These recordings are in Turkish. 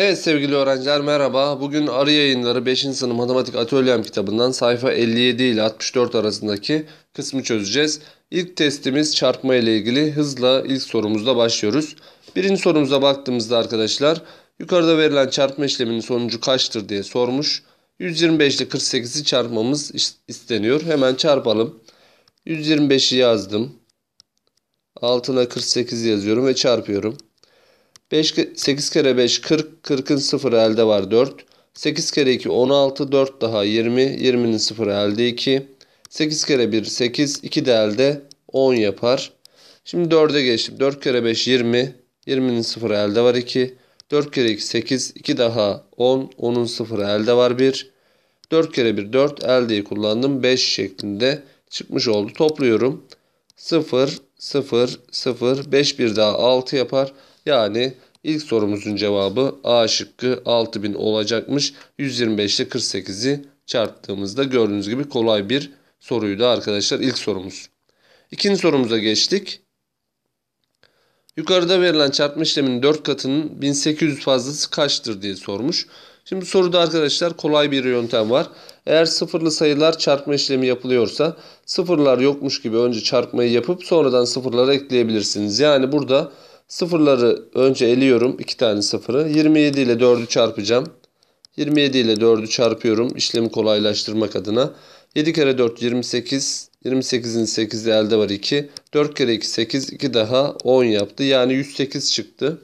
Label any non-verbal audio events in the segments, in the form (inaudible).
Evet sevgili öğrenciler merhaba. Bugün Arı Yayınları 5. Sınıf Matematik Atölyem kitabından sayfa 57 ile 64 arasındaki kısmı çözeceğiz. İlk testimiz çarpma ile ilgili hızla ilk sorumuzda başlıyoruz. Birinci sorumuza baktığımızda arkadaşlar yukarıda verilen çarpma işleminin sonucu kaçtır diye sormuş. 125 ile 48'i çarpmamız isteniyor. Hemen çarpalım. 125'i yazdım. Altına 48 yazıyorum ve çarpıyorum. 5, 8 kere 5 40, 40'ın 0 elde var 4. 8 kere 2 16, 4 daha 20, 20'nin 0 elde 2. 8 kere 1 8, 2 de elde 10 yapar. Şimdi 4'e geçtim. 4 kere 5 20, 20'nin 0 elde var 2. 4 kere 2 8, 2 daha 10, 10'un 0 elde var 1. 4 kere 1 4 eldeyi kullandım 5 şeklinde çıkmış oldu. Topluyorum. 0, 0, 0, 5 bir daha 6 yapar. Yani İlk sorumuzun cevabı A şıkkı 6000 olacakmış. 125 ile 48'i çarptığımızda gördüğünüz gibi kolay bir soruydu arkadaşlar ilk sorumuz. İkinci sorumuza geçtik. Yukarıda verilen çarpma işleminin 4 katının 1800 fazlası kaçtır diye sormuş. Şimdi soruda arkadaşlar kolay bir yöntem var. Eğer sıfırlı sayılar çarpma işlemi yapılıyorsa sıfırlar yokmuş gibi önce çarpmayı yapıp sonradan sıfırları ekleyebilirsiniz. Yani burada Sıfırları önce eliyorum. 2 tane sıfırı. 27 ile 4'ü çarpacağım. 27 ile 4'ü çarpıyorum. işlemi kolaylaştırmak adına. 7 kere 4 28. 28'in 8'i elde var 2. 4 kere 2 8. 2 daha 10 yaptı. Yani 108 çıktı.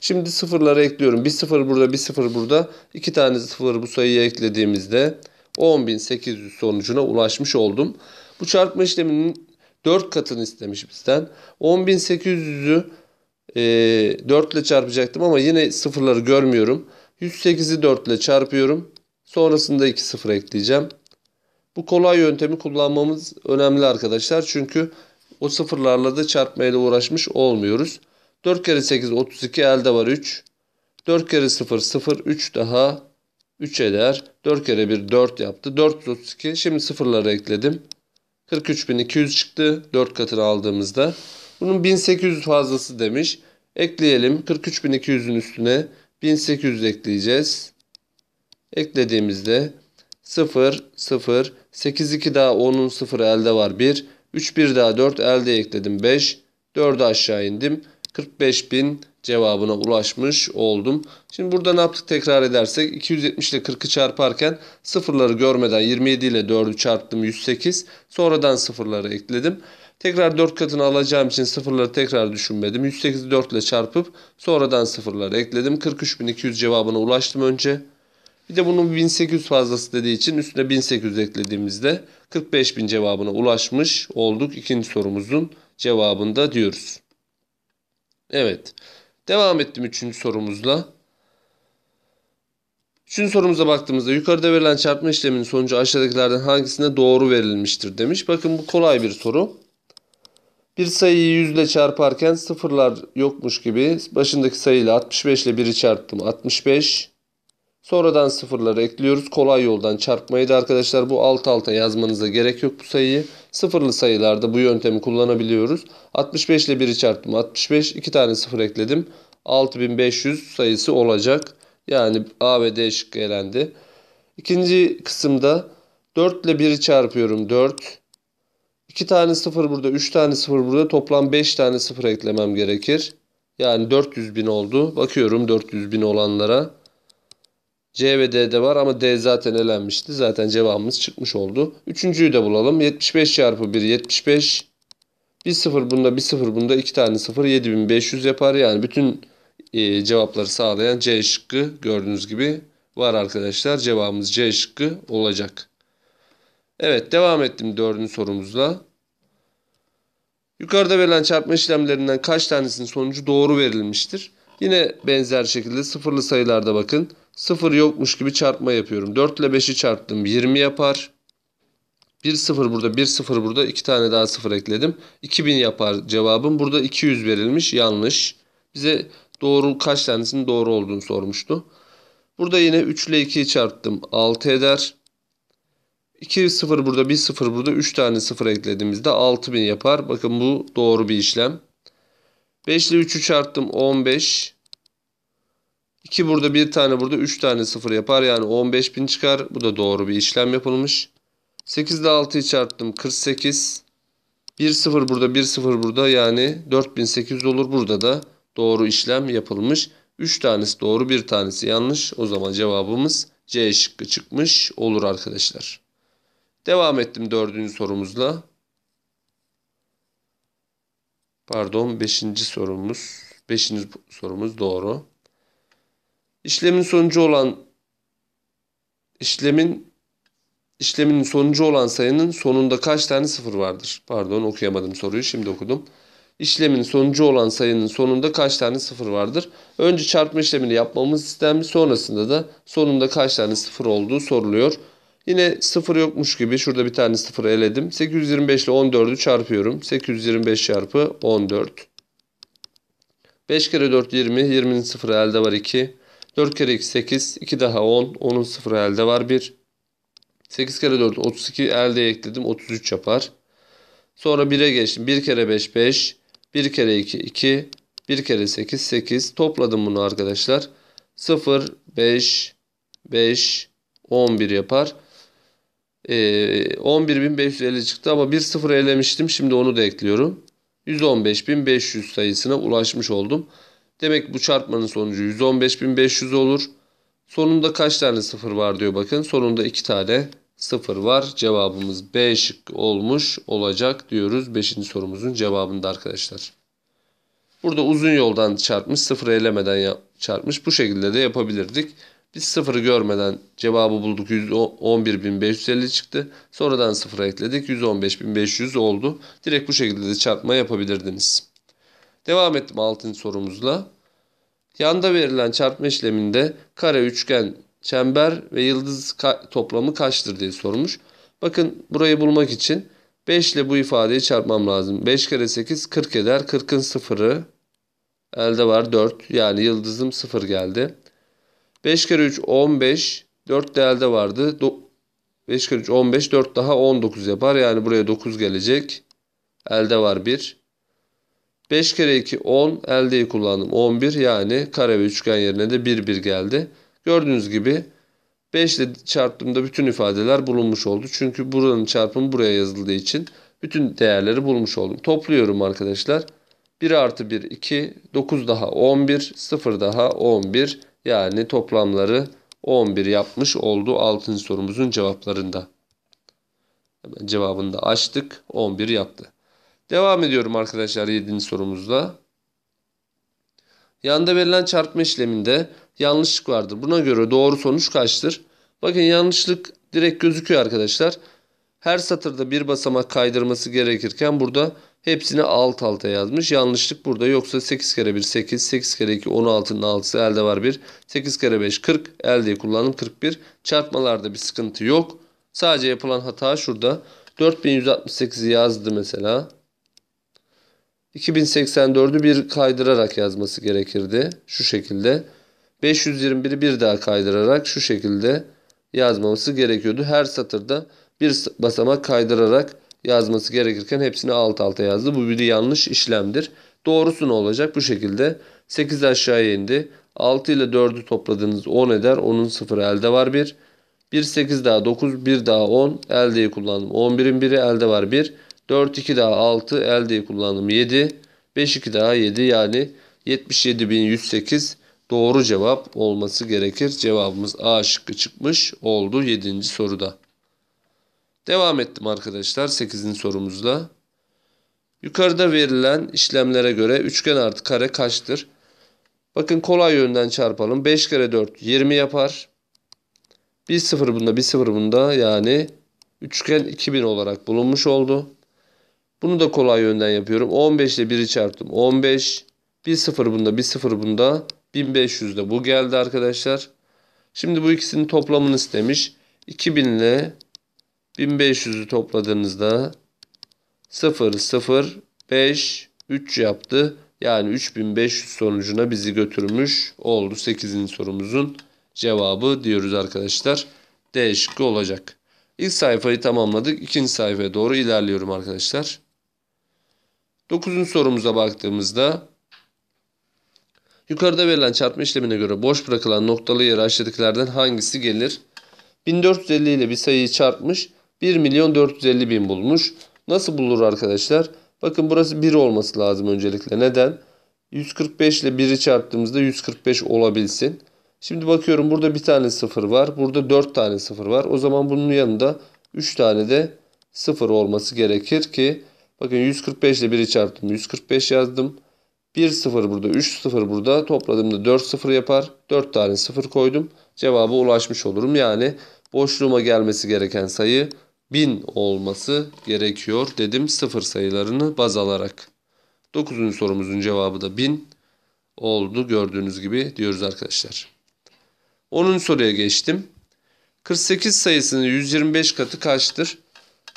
Şimdi sıfırları ekliyorum. Bir sıfır burada bir sıfır burada. İki tane sıfır bu sayıya eklediğimizde 10.800 sonucuna ulaşmış oldum. Bu çarpma işleminin 4 katını istemiş bizden. 10.800'ü e, ee, 4 ile çarpacaktım ama yine sıfırları görmüyorum. 108'i 4 ile çarpıyorum. Sonrasında 2 sıfır ekleyeceğim. Bu kolay yöntemi kullanmamız önemli arkadaşlar. Çünkü o sıfırlarla da çarpmaya da uğraşmış olmuyoruz. 4 kere 8 32 elde var 3. 4 kere 0 0 3 daha 3 eder. 4 kere 1 4 yaptı. 432 şimdi sıfırları ekledim. 43.200 çıktı 4 katını aldığımızda. Bunun 1800 fazlası demiş. Ekleyelim. 43.200'ün üstüne 1800 ekleyeceğiz. Eklediğimizde 0, 0, 8, 2 daha 10'un 0 elde var 1, 3, 1 daha 4 elde ekledim 5, 4'ü aşağı indim. 45.000 cevabına ulaşmış oldum. Şimdi burada ne yaptık tekrar edersek 270 ile 40'ı çarparken sıfırları görmeden 27 ile 4'ü çarptım 108. Sonradan sıfırları ekledim. Tekrar 4 katını alacağım için sıfırları tekrar düşünmedim. 108'i 4 ile çarpıp sonradan sıfırları ekledim. 43.200 cevabına ulaştım önce. Bir de bunun 1800 fazlası dediği için üstüne 1800 eklediğimizde 45.000 cevabına ulaşmış olduk. İkinci sorumuzun cevabında diyoruz. Evet. Devam ettim üçüncü sorumuzla. Üçüncü sorumuza baktığımızda yukarıda verilen çarpma işleminin sonucu aşağıdakilerden hangisine doğru verilmiştir demiş. Bakın bu kolay bir soru. Bir sayıyı 100 ile çarparken sıfırlar yokmuş gibi başındaki sayıyla 65 ile 1'i çarptım. 65. Sonradan sıfırları ekliyoruz. Kolay yoldan çarpmayı da arkadaşlar bu alt alta yazmanıza gerek yok bu sayıyı. Sıfırlı sayılarda bu yöntemi kullanabiliyoruz. 65 ile 1'i çarptım. 65 2 tane sıfır ekledim. 6500 sayısı olacak. Yani A ve D şıkkı elendi. İkinci kısımda 4 ile 1'i çarpıyorum. 4 2 tane 0 burada, 3 tane 0 burada. Toplam 5 tane 0 eklemem gerekir. Yani 400 bin oldu. Bakıyorum 400 bin olanlara. C ve D de var ama D zaten elenmişti. Zaten cevabımız çıkmış oldu. Üçüncüyü de bulalım. 75 çarpı 1 75. Bir sıfır bunda bir sıfır bunda iki tane sıfır 7500 yapar. Yani bütün e, cevapları sağlayan C şıkkı gördüğünüz gibi var arkadaşlar. Cevabımız C şıkkı olacak. Evet devam ettim dördüncü sorumuzla. Yukarıda verilen çarpma işlemlerinden kaç tanesinin sonucu doğru verilmiştir? Yine benzer şekilde sıfırlı sayılarda bakın. Sıfır yokmuş gibi çarpma yapıyorum. 4 ile 5'i çarptım 20 yapar. 1 sıfır burada 1 sıfır burada 2 tane daha sıfır ekledim. 2000 yapar cevabım. Burada 200 verilmiş yanlış. Bize doğru kaç tanesinin doğru olduğunu sormuştu. Burada yine 3 ile 2'yi çarptım 6 eder. 2 0 burada 1 0 burada 3 tane 0 eklediğimizde 6000 yapar. Bakın bu doğru bir işlem. 5 ile 3'ü çarptım 15. 2 burada 1 tane burada 3 tane 0 yapar. Yani 15000 çıkar. Bu da doğru bir işlem yapılmış. 8 ile 6'yı çarptım 48. 1 0 burada 1 0 burada yani 4800 olur. Burada da doğru işlem yapılmış. 3 tanesi doğru bir tanesi yanlış. O zaman cevabımız C şıkkı çıkmış olur arkadaşlar. Devam ettim dördüncü sorumuzla. Pardon beşinci sorumuz. Beşinci sorumuz doğru. İşlemin sonucu olan işlemin işlemin sonucu olan sayının sonunda kaç tane sıfır vardır? Pardon okuyamadım soruyu şimdi okudum. İşlemin sonucu olan sayının sonunda kaç tane sıfır vardır? Önce çarpma işlemini yapmamız istenmiş sonrasında da sonunda kaç tane sıfır olduğu soruluyor. Yine 0 yokmuş gibi şurada bir tane 0 eledim. 825 ile 14'ü çarpıyorum. 825 çarpı 14. 5 kere 4 20. 20'nin 0 elde var 2. 4 kere 2 8. 2 daha 10. 10'un 0 elde var 1. 8 kere 4 32 elde ekledim 33 yapar. Sonra 1'e geçtim. 1 kere 5 5. 1 kere 2 2. 1 kere 8 8. Topladım bunu arkadaşlar. 0 5 5 11 yapar. 11.550 ee, çıktı ama 1.0 elemiştim. Şimdi onu da ekliyorum. 115.500 sayısına ulaşmış oldum. Demek bu çarpmanın sonucu 115.500 olur. Sonunda kaç tane sıfır var diyor bakın. Sonunda iki tane sıfır var. Cevabımız B şık olmuş olacak diyoruz. Beşinci sorumuzun cevabında arkadaşlar. Burada uzun yoldan çarpmış sıfır elemeden çarpmış. Bu şekilde de yapabilirdik. Biz sıfırı görmeden cevabı bulduk. 111.550 çıktı. Sonradan sıfıra ekledik. 115.500 oldu. Direkt bu şekilde de çarpma yapabilirdiniz. Devam ettim 6. sorumuzla. Yanda verilen çarpma işleminde kare, üçgen, çember ve yıldız ka toplamı kaçtır diye sormuş. Bakın burayı bulmak için 5 ile bu ifadeyi çarpmam lazım. 5 kere 8 40 eder. 40'ın sıfırı elde var 4. Yani yıldızım 0 geldi. 5 kere 3 15. 4 de elde vardı. 5 kere 3 15. 4 daha 19 yapar. Yani buraya 9 gelecek. Elde var 1. 5 kere 2 10. Eldeyi kullandım 11. Yani kare ve üçgen yerine de 1 1 geldi. Gördüğünüz gibi 5 ile çarptığımda bütün ifadeler bulunmuş oldu. Çünkü buranın çarpımı buraya yazıldığı için bütün değerleri bulmuş oldum. Topluyorum arkadaşlar. 1 artı 1 2, 9 daha 11, 0 daha 11, yani toplamları 11 yapmış oldu 6. sorumuzun cevaplarında. Hemen cevabını da açtık. 11 yaptı. Devam ediyorum arkadaşlar 7. sorumuzda. Yanında verilen çarpma işleminde yanlışlık vardır. Buna göre doğru sonuç kaçtır? Bakın yanlışlık direkt gözüküyor arkadaşlar. Arkadaşlar. Her satırda bir basamak kaydırması gerekirken burada hepsini alt alta yazmış. Yanlışlık burada yoksa 8 kere 1 8, 8 kere 2 16'nın 6'sı elde var 1. 8 kere 5 40, eldeyi kullandım 41. Çarpmalarda bir sıkıntı yok. Sadece yapılan hata şurada. 4168'i yazdı mesela. 2084'ü bir kaydırarak yazması gerekirdi. Şu şekilde. 521'i bir daha kaydırarak şu şekilde yazmaması gerekiyordu. Her satırda bir basamak kaydırarak yazması gerekirken hepsini alt alta yazdı. Bu bir yanlış işlemdir. Doğrusu ne olacak? Bu şekilde 8 aşağıya indi. 6 ile 4'ü topladığınız 10 eder. Onun 0 elde var 1. 1 8 daha 9 1 daha 10 eldeyi kullandım. 11'in 1'i elde var 1. 4 2 daha 6 eldeyi kullandım 7. 5 2 daha 7 yani 77108 doğru cevap olması gerekir. Cevabımız A şıkkı çıkmış oldu 7. soruda. Devam ettim arkadaşlar 8. sorumuzda. Yukarıda verilen işlemlere göre üçgen artı kare kaçtır? Bakın kolay yönden çarpalım. 5 kere 4 20 yapar. 1 sıfır bunda 1 sıfır bunda yani üçgen 2000 olarak bulunmuş oldu. Bunu da kolay yönden yapıyorum. 15 ile 1'i çarptım. 15. 1 sıfır bunda 1 sıfır bunda 1500 de bu geldi arkadaşlar. Şimdi bu ikisinin toplamını istemiş. 2000 ile 1500'ü topladığınızda 0 0 5 3 yaptı. Yani 3500 sonucuna bizi götürmüş oldu. 8. sorumuzun cevabı diyoruz arkadaşlar. D şıkkı olacak. İlk sayfayı tamamladık. İkinci sayfaya doğru ilerliyorum arkadaşlar. 9. sorumuza baktığımızda yukarıda verilen çarpma işlemine göre boş bırakılan noktalı yere aşağıdakilerden hangisi gelir? 1450 ile bir sayıyı çarpmış. 1 milyon 450 bin bulmuş. Nasıl bulur arkadaşlar? Bakın burası 1 olması lazım öncelikle. Neden? 145 ile 1'i çarptığımızda 145 olabilsin. Şimdi bakıyorum burada bir tane sıfır var. Burada 4 tane sıfır var. O zaman bunun yanında 3 tane de sıfır olması gerekir ki bakın 145 ile 1'i çarptım. 145 yazdım. 1 0 burada 3 0 burada topladığımda 4 0 yapar. 4 tane 0 koydum. Cevaba ulaşmış olurum. Yani boşluğuma gelmesi gereken sayı 1000 olması gerekiyor dedim sıfır sayılarını baz alarak. 9. sorumuzun cevabı da 1000 oldu gördüğünüz gibi diyoruz arkadaşlar. 10. soruya geçtim. 48 sayısının 125 katı kaçtır?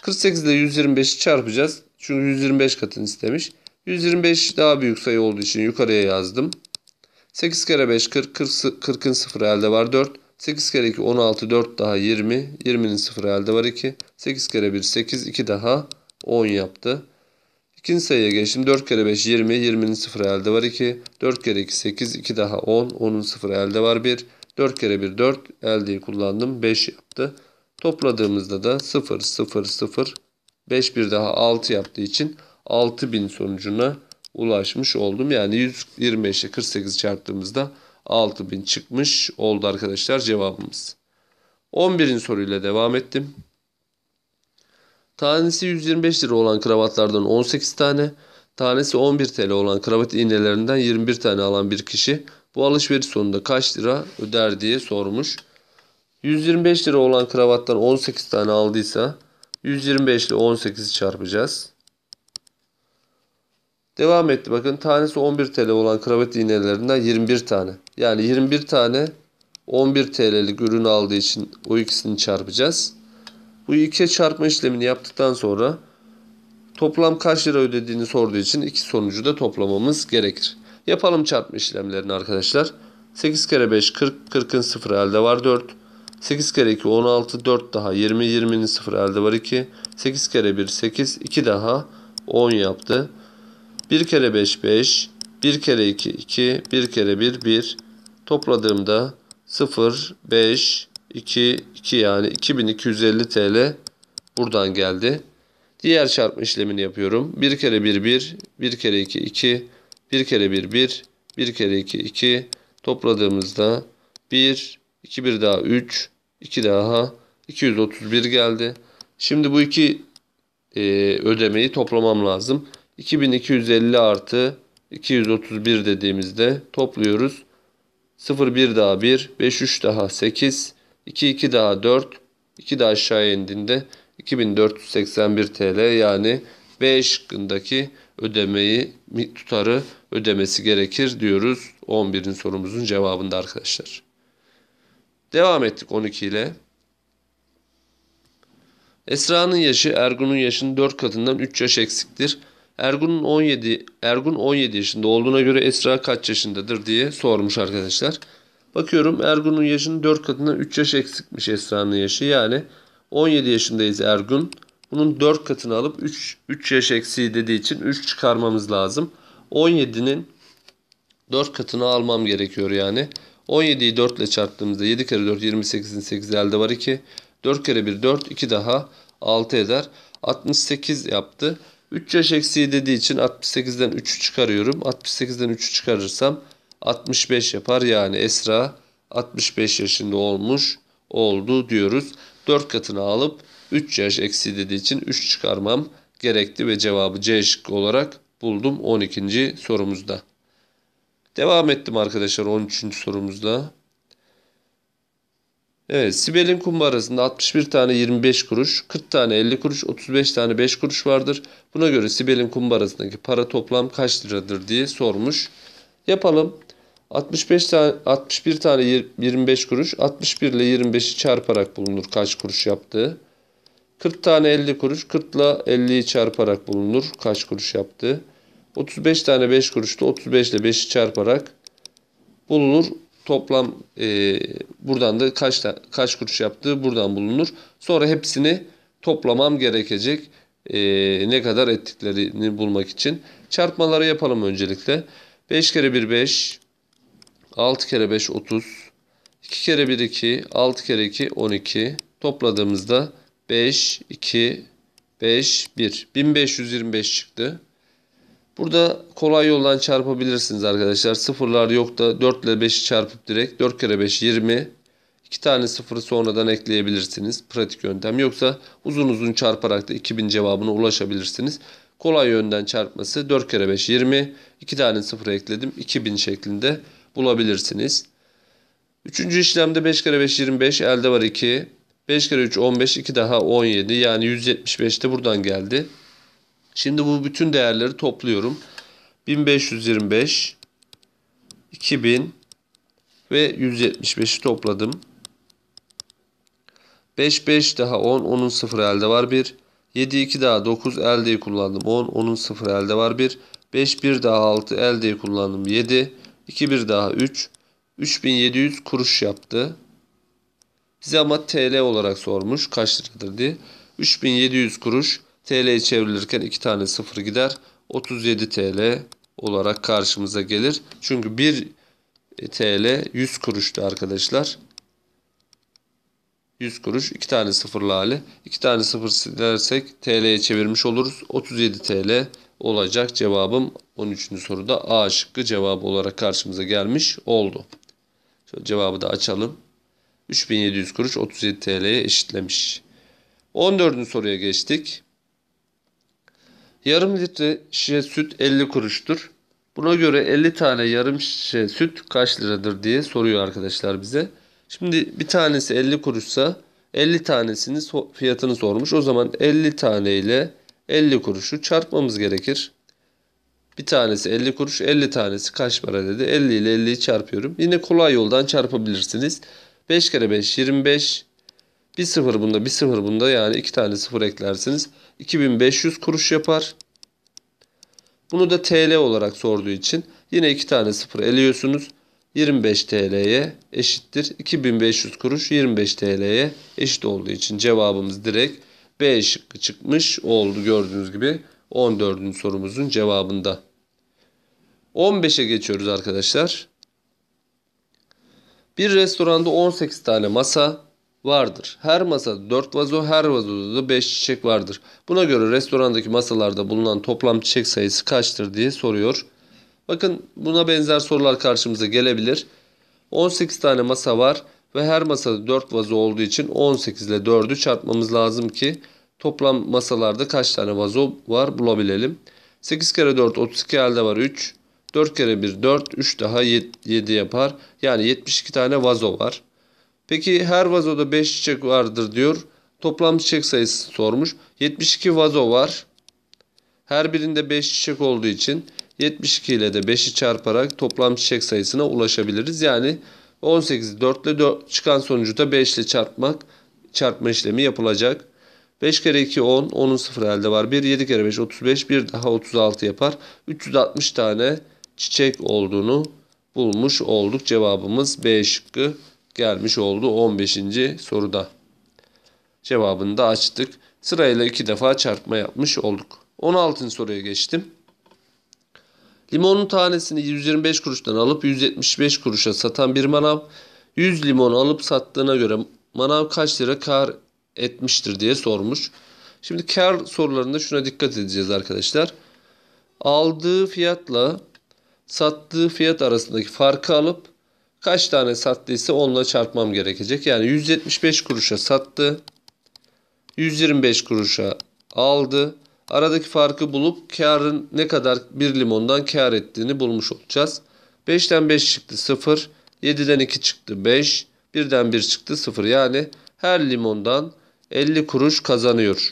48 ile 125'i çarpacağız. Çünkü 125 katını istemiş. 125 daha büyük sayı olduğu için yukarıya yazdım. 8 kere 5 40, 40 40'ın 0 elde var 4. 8 kere 2 16 4 daha 20. 20'nin sıfırı elde var 2. 8 kere 1 8 2 daha 10 yaptı. İkinci sayıya geçtim. 4 kere 5 20. 20'nin sıfırı elde var 2. 4 kere 2 8 2 daha 10. 10'un sıfırı elde var 1. 4 kere 1 4 eldeyi kullandım. 5 yaptı. Topladığımızda da 0 0 0 5 bir daha 6 yaptığı için 6000 sonucuna ulaşmış oldum. Yani 120 ile 48 çarptığımızda 6000 çıkmış oldu arkadaşlar cevabımız. 11. soruyla devam ettim. Tanesi 125 lira olan kravatlardan 18 tane, tanesi 11 TL olan kravat iğnelerinden 21 tane alan bir kişi bu alışveriş sonunda kaç lira öder diye sormuş. 125 lira olan kravattan 18 tane aldıysa 125 ile 18'i çarpacağız. Devam etti. Bakın tanesi 11 TL olan kravat iğnelerinden 21 tane. Yani 21 tane 11 TL'lik ürün aldığı için o ikisini çarpacağız. Bu ikiye çarpma işlemini yaptıktan sonra toplam kaç lira ödediğini sorduğu için iki sonucu da toplamamız gerekir. Yapalım çarpma işlemlerini arkadaşlar. 8 kere 5 40, 40'ın 0 elde var 4. 8 kere 2 16, 4 daha 20, 20'nin 0 elde var 2. 8 kere 1 8, 2 daha 10 yaptı. 1 kere 5 5, 1 kere 2 2, 1 kere 1 1. Topladığımda 0, 5, 2, 2 yani 2250 TL buradan geldi. Diğer çarpma işlemini yapıyorum. 1 kere 1 1, 1 kere 2 2, 1 kere 1 1, 1 kere 2 2. Topladığımızda 1, 2 1 daha 3, 2 daha 231 geldi. Şimdi bu iki e, ödemeyi toplamam lazım. 2250 artı 231 dediğimizde topluyoruz. 0 1 daha 1, 53 daha 8, 22 daha 4, 2 daha aşağıya indiğinde 2481 TL yani B şıkkındaki ödemeyi tutarı ödemesi gerekir diyoruz. 11. sorumuzun cevabında arkadaşlar. Devam ettik 12 ile. Esra'nın yaşı Ergun'un yaşının 4 katından 3 yaş eksiktir. Ergun'un 17 Ergun 17 yaşında olduğuna göre Esra kaç yaşındadır diye sormuş arkadaşlar. Bakıyorum Ergun'un yaşının 4 katından 3 yaş eksikmiş Esra'nın yaşı. Yani 17 yaşındayız Ergun. Bunun 4 katını alıp 3, 3 yaş eksiği dediği için 3 çıkarmamız lazım. 17'nin 4 katını almam gerekiyor yani. 17'yi 4 ile çarptığımızda 7 kere 4 28'in 8 elde var 2. 4 kere 1 4 2 daha 6 eder. 68 yaptı. 3 yaş eksiği dediği için 68'den 3'ü çıkarıyorum. 68'den 3'ü çıkarırsam 65 yapar. Yani Esra 65 yaşında olmuş oldu diyoruz. 4 katını alıp 3 yaş eksiği dediği için 3 çıkarmam gerekti ve cevabı C şıkkı olarak buldum 12. sorumuzda. Devam ettim arkadaşlar 13. sorumuzda. Evet Sibel'in kumbarasında 61 tane 25 kuruş, 40 tane 50 kuruş, 35 tane 5 kuruş vardır. Buna göre Sibel'in kumbarasındaki para toplam kaç liradır diye sormuş. Yapalım. 65 tane 61 tane 25 kuruş, 61 ile 25'i çarparak bulunur kaç kuruş yaptı? 40 tane 50 kuruş, 40 ile 50'yi çarparak bulunur kaç kuruş yaptı? 35 tane 5 kuruş da, 35 ile 5'i çarparak bulunur Toplam e, buradan da kaç, da, kaç kuruş yaptığı buradan bulunur. Sonra hepsini toplamam gerekecek. E, ne kadar ettiklerini bulmak için. Çarpmaları yapalım öncelikle. 5 kere 1 5. 6 kere 5 30. 2 kere 1 2. 6 kere 2 12. Topladığımızda 5, 2, 5, 1. 1525 çıktı. Burada kolay yoldan çarpabilirsiniz arkadaşlar. Sıfırlar yok da 4 ile 5'i çarpıp direkt 4 kere 5 20. 2 tane sıfırı sonradan ekleyebilirsiniz. Pratik yöntem. Yoksa uzun uzun çarparak da 2000 cevabına ulaşabilirsiniz. Kolay yönden çarpması 4 kere 5 20. 2 tane sıfır ekledim 2000 şeklinde bulabilirsiniz. Üçüncü işlemde 5 kere 5 25 elde var 2. 5 kere 3 15 2 daha 17 yani 175 de buradan geldi. Şimdi bu bütün değerleri topluyorum. 1525, 2000 ve 175'i topladım. 5, 5 daha 10, onun 0 elde var 1. 7, 2 daha 9 eldeyi kullandım 10, onun 0 elde var 1. 5, 1 daha 6 eldeyi kullandım 7. 2, 1 daha 3. 3700 kuruş yaptı. Bize ama TL olarak sormuş kaç liradır diye. 3700 kuruş. TL'ye çevrilirken 2 tane 0 gider. 37 TL olarak karşımıza gelir. Çünkü 1 TL 100 kuruştu arkadaşlar. 100 kuruş 2 tane sıfırlı hali. 2 tane sıfır silersek TL'ye çevirmiş oluruz. 37 TL olacak cevabım 13. soruda A şıkkı cevabı olarak karşımıza gelmiş oldu. Şöyle cevabı da açalım. 3700 kuruş 37 TL'ye eşitlemiş. 14. soruya geçtik. Yarım litre şişe süt 50 kuruştur. Buna göre 50 tane yarım şişe süt kaç liradır diye soruyor arkadaşlar bize. Şimdi bir tanesi 50 kuruşsa 50 tanesini fiyatını sormuş. O zaman 50 tane ile 50 kuruşu çarpmamız gerekir. Bir tanesi 50 kuruş, 50 tanesi kaç para dedi. 50 ile 50'yi çarpıyorum. Yine kolay yoldan çarpabilirsiniz. 5 kere 5 25. Bir sıfır bunda, bir sıfır bunda yani iki tane sıfır eklersiniz. 2500 kuruş yapar. Bunu da TL olarak sorduğu için yine iki tane sıfır eliyorsunuz. 25 TL'ye eşittir. 2500 kuruş 25 TL'ye eşit olduğu için cevabımız direkt B şıkkı çıkmış oldu gördüğünüz gibi 14. sorumuzun cevabında. 15'e geçiyoruz arkadaşlar. Bir restoranda 18 tane masa, vardır. Her masada 4 vazo, her vazoda da 5 çiçek vardır. Buna göre restorandaki masalarda bulunan toplam çiçek sayısı kaçtır diye soruyor. Bakın buna benzer sorular karşımıza gelebilir. 18 tane masa var ve her masada 4 vazo olduğu için 18 ile 4'ü çarpmamız lazım ki toplam masalarda kaç tane vazo var bulabilelim. 8 kere 4 32 elde var 3. 4 kere 1 4 3 daha 7 yapar. Yani 72 tane vazo var. Peki her vazoda 5 çiçek vardır diyor. Toplam çiçek sayısı sormuş. 72 vazo var. Her birinde 5 çiçek olduğu için 72 ile de 5'i çarparak toplam çiçek sayısına ulaşabiliriz. Yani 18'i 4 ile 4, çıkan sonucu da 5 ile çarpmak çarpma işlemi yapılacak. 5 kere 2 10, 10'un 0 elde var. 1 7 kere 5 35, bir daha 36 yapar. 360 tane çiçek olduğunu bulmuş olduk. Cevabımız B şıkkı gelmiş oldu 15. soruda. Cevabını da açtık. Sırayla iki defa çarpma yapmış olduk. 16. soruya geçtim. Limonun tanesini 125 kuruştan alıp 175 kuruşa satan bir manav 100 limon alıp sattığına göre manav kaç lira kar etmiştir diye sormuş. Şimdi kar sorularında şuna dikkat edeceğiz arkadaşlar. Aldığı fiyatla sattığı fiyat arasındaki farkı alıp kaç tane sattıysa onunla çarpmam gerekecek. Yani 175 kuruşa sattı. 125 kuruşa aldı. Aradaki farkı bulup karın ne kadar bir limondan kar ettiğini bulmuş olacağız. 5'ten 5 çıktı 0. 7'den 2 çıktı 5. 1'den 1 çıktı 0. Yani her limondan 50 kuruş kazanıyor.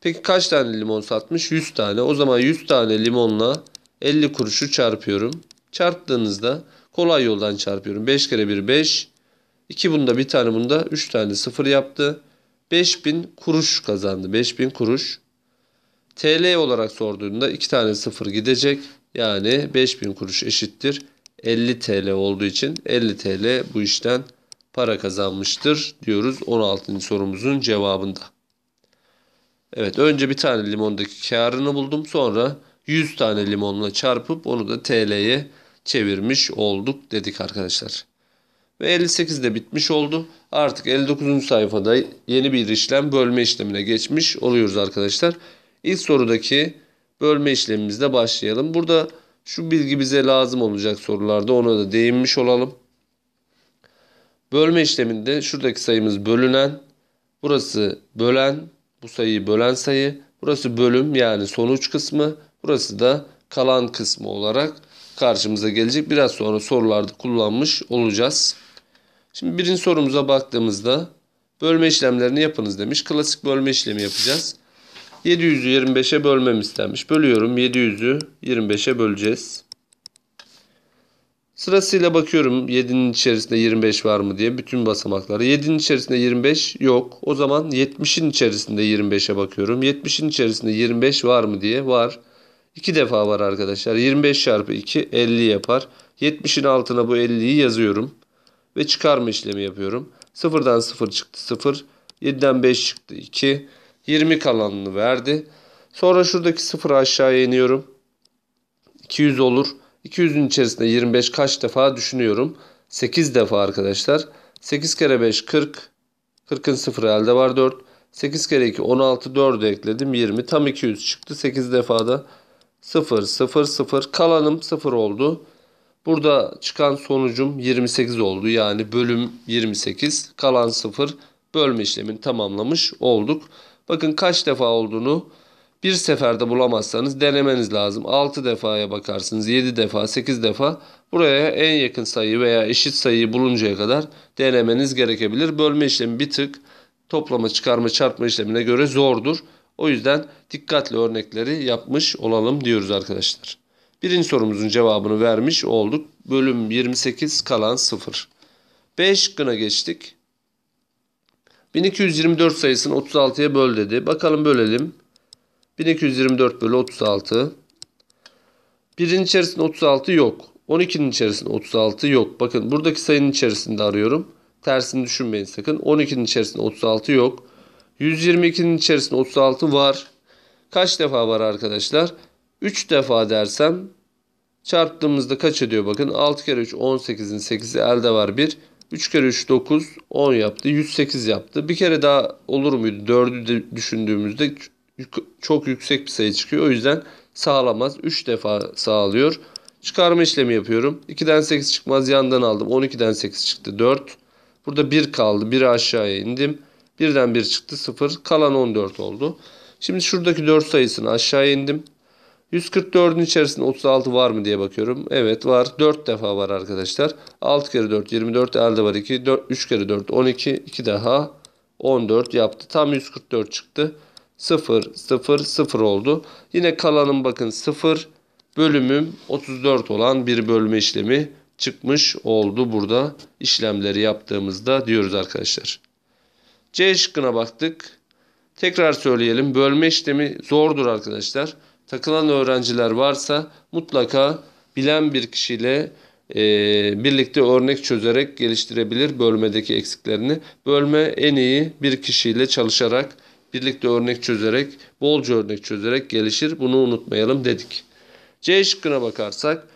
Peki kaç tane limon satmış? 100 tane. O zaman 100 tane limonla 50 kuruşu çarpıyorum. Çarptığınızda Kolay yoldan çarpıyorum. 5 kere 1 5. 2 bunda bir tane bunda 3 tane 0 yaptı. 5000 kuruş kazandı. 5000 kuruş. TL olarak sorduğunda 2 tane 0 gidecek. Yani 5000 kuruş eşittir. 50 TL olduğu için 50 TL bu işten para kazanmıştır diyoruz 16. sorumuzun cevabında. Evet önce bir tane limondaki karını buldum sonra 100 tane limonla çarpıp onu da TL'ye çevirmiş olduk dedik arkadaşlar. Ve 58 de bitmiş oldu. Artık 59. sayfada yeni bir işlem bölme işlemine geçmiş oluyoruz arkadaşlar. İlk sorudaki bölme işlemimizde başlayalım. Burada şu bilgi bize lazım olacak sorularda ona da değinmiş olalım. Bölme işleminde şuradaki sayımız bölünen, burası bölen, bu sayıyı bölen sayı, burası bölüm yani sonuç kısmı, burası da kalan kısmı olarak karşımıza gelecek. Biraz sonra sorularda kullanmış olacağız. Şimdi birinci sorumuza baktığımızda bölme işlemlerini yapınız demiş. Klasik bölme işlemi yapacağız. 700'ü 25'e bölmem istenmiş. Bölüyorum. 700'ü 25'e böleceğiz. Sırasıyla bakıyorum 7'nin içerisinde 25 var mı diye bütün basamakları. 7'nin içerisinde 25 yok. O zaman 70'in içerisinde 25'e bakıyorum. 70'in içerisinde 25 var mı diye var. 2 defa var arkadaşlar. 25 çarpı 2 50 yapar. 70'in altına bu 50'yi yazıyorum. Ve çıkarma işlemi yapıyorum. 0'dan 0 çıktı 0. 7'den 5 çıktı 2. 20 kalanını verdi. Sonra şuradaki 0'ı aşağıya iniyorum. 200 olur. 200'ün içerisinde 25 kaç defa düşünüyorum. 8 defa arkadaşlar. 8 kere 5 40. 40'ın 0'ı elde var 4. 8 kere 2 16 4'ü ekledim 20. Tam 200 çıktı 8 defada. 0 0 0 kalanım 0 oldu. Burada çıkan sonucum 28 oldu. Yani bölüm 28 kalan 0 bölme işlemini tamamlamış olduk. Bakın kaç defa olduğunu bir seferde bulamazsanız denemeniz lazım. 6 defaya bakarsınız. 7 defa, 8 defa buraya en yakın sayı veya eşit sayıyı buluncaya kadar denemeniz gerekebilir. Bölme işlemi bir tık toplama, çıkarma, çarpma işlemine göre zordur. O yüzden dikkatli örnekleri yapmış olalım diyoruz arkadaşlar. Birinci sorumuzun cevabını vermiş olduk. Bölüm 28 kalan 0. B şıkkına geçtik. 1224 sayısını 36'ya böl dedi. Bakalım bölelim. 1224 bölü 36. Birinin içerisinde 36 yok. 12'nin içerisinde 36 yok. Bakın buradaki sayının içerisinde arıyorum. Tersini düşünmeyin sakın. 12'nin içerisinde 36 yok. 122'nin içerisinde 36 var. Kaç defa var arkadaşlar? 3 defa dersem çarptığımızda kaç ediyor bakın. 6 kere 3 18'in 8'i elde var 1. 3 kere 3 9 10 yaptı. 108 yaptı. Bir kere daha olur muydu? 4'ü de düşündüğümüzde çok yüksek bir sayı çıkıyor. O yüzden sağlamaz. 3 defa sağlıyor. Çıkarma işlemi yapıyorum. 2'den 8 çıkmaz yandan aldım. 12'den 8 çıktı 4. Burada 1 kaldı. 1'i aşağıya indim. Birden bir çıktı 0. Kalan 14 oldu. Şimdi şuradaki 4 sayısını aşağı indim. 144'ün içerisinde 36 var mı diye bakıyorum. Evet var. 4 defa var arkadaşlar. 6 kere 4 24 elde var 2. 4, 3 kere 4 12. 2 daha 14 yaptı. Tam 144 çıktı. 0 0 0 oldu. Yine kalanın bakın 0 bölümüm 34 olan bir bölme işlemi çıkmış oldu burada işlemleri yaptığımızda diyoruz arkadaşlar. C şıkkına baktık. Tekrar söyleyelim. Bölme işlemi zordur arkadaşlar. Takılan öğrenciler varsa mutlaka bilen bir kişiyle e, birlikte örnek çözerek geliştirebilir bölmedeki eksiklerini. Bölme en iyi bir kişiyle çalışarak, birlikte örnek çözerek, bolca örnek çözerek gelişir. Bunu unutmayalım dedik. C şıkkına bakarsak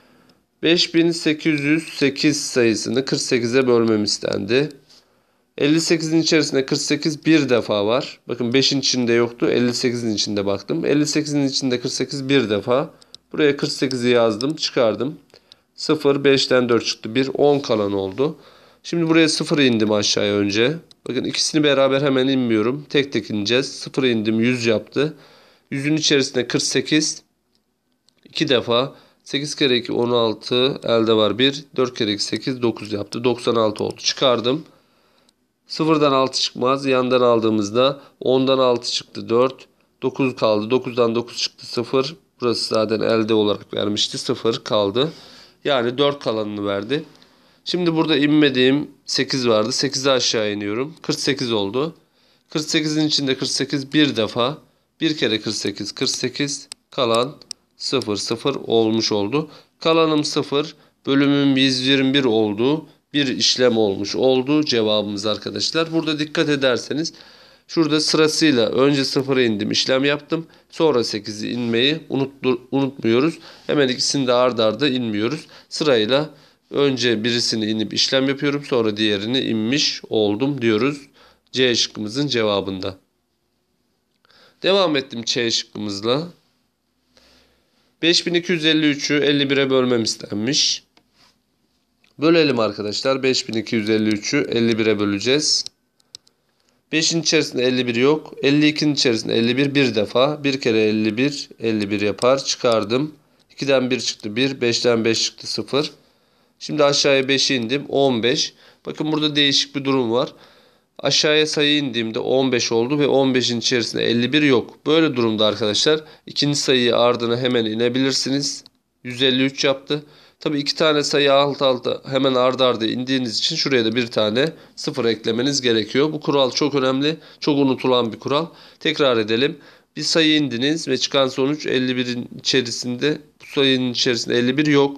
5808 sayısını 48'e bölmem istendi. 58'in içerisinde 48 bir defa var. Bakın 5'in içinde yoktu. 58'in içinde baktım. 58'in içinde 48 bir defa. Buraya 48'i yazdım. Çıkardım. 0, 5'ten 4 çıktı. 1, 10 kalan oldu. Şimdi buraya 0 indim aşağıya önce. Bakın ikisini beraber hemen inmiyorum. Tek tek ineceğiz. 0 indim 100 yaptı. 100'ün içerisinde 48. 2 defa. 8 kere 2 16 elde var 1. 4 kere 2 8 9 yaptı. 96 oldu. Çıkardım. Sıfırdan 6 çıkmaz. Yandan aldığımızda 10'dan 6 çıktı 4. 9 kaldı. 9'dan 9 çıktı 0. Burası zaten elde olarak vermişti. 0 kaldı. Yani 4 kalanını verdi. Şimdi burada inmediğim 8 vardı. 8'e aşağı iniyorum. 48 oldu. 48'in içinde 48 bir defa. Bir kere 48. 48 kalan 0 0 olmuş oldu. Kalanım 0. Bölümüm 121 oldu bir işlem olmuş oldu cevabımız arkadaşlar. Burada dikkat ederseniz şurada sırasıyla önce sıfıra indim işlem yaptım. Sonra 8'i inmeyi unuttur, unutmuyoruz. Hemen ikisini de ardarda arda inmiyoruz. Sırayla önce birisini inip işlem yapıyorum sonra diğerini inmiş oldum diyoruz. C şıkkımızın cevabında. Devam ettim C şıkkımızla. 5253'ü 51'e bölmem istenmiş. Bölelim arkadaşlar. 5253'ü 51'e böleceğiz. 5'in içerisinde 51 yok. 52'nin içerisinde 51 bir defa. bir kere 51, 51 yapar. Çıkardım. 2'den 1 çıktı 1, 5'ten 5 çıktı 0. Şimdi aşağıya 5'e indim. 15. Bakın burada değişik bir durum var. Aşağıya sayı indiğimde 15 oldu ve 15'in içerisinde 51 yok. Böyle durumda arkadaşlar ikinci sayıyı ardına hemen inebilirsiniz. 153 yaptı. Tabii iki tane sayı alt alta hemen ard arda indiğiniz için şuraya da bir tane sıfır eklemeniz gerekiyor. Bu kural çok önemli. Çok unutulan bir kural. Tekrar edelim. Bir sayı indiniz ve çıkan sonuç 51'in içerisinde bu sayının içerisinde 51 yok.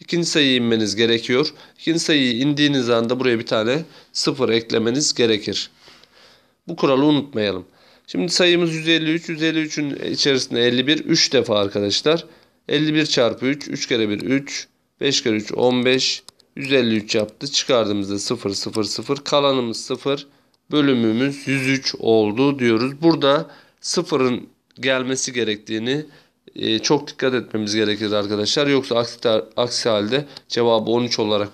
İkinci sayıyı inmeniz gerekiyor. İkinci sayıyı indiğiniz anda buraya bir tane sıfır eklemeniz gerekir. Bu kuralı unutmayalım. Şimdi sayımız 153. 153'ün içerisinde 51 3 defa arkadaşlar. 51 çarpı 3. 3 kere 1 3. 5 kere 3 15. 153 yaptı. Çıkardığımızda 0 0 0. Kalanımız 0. Bölümümüz 103 oldu diyoruz. Burada sıfırın gelmesi gerektiğini e, çok dikkat etmemiz gerekir arkadaşlar. Yoksa aksi, aksi halde cevabı 13 olarak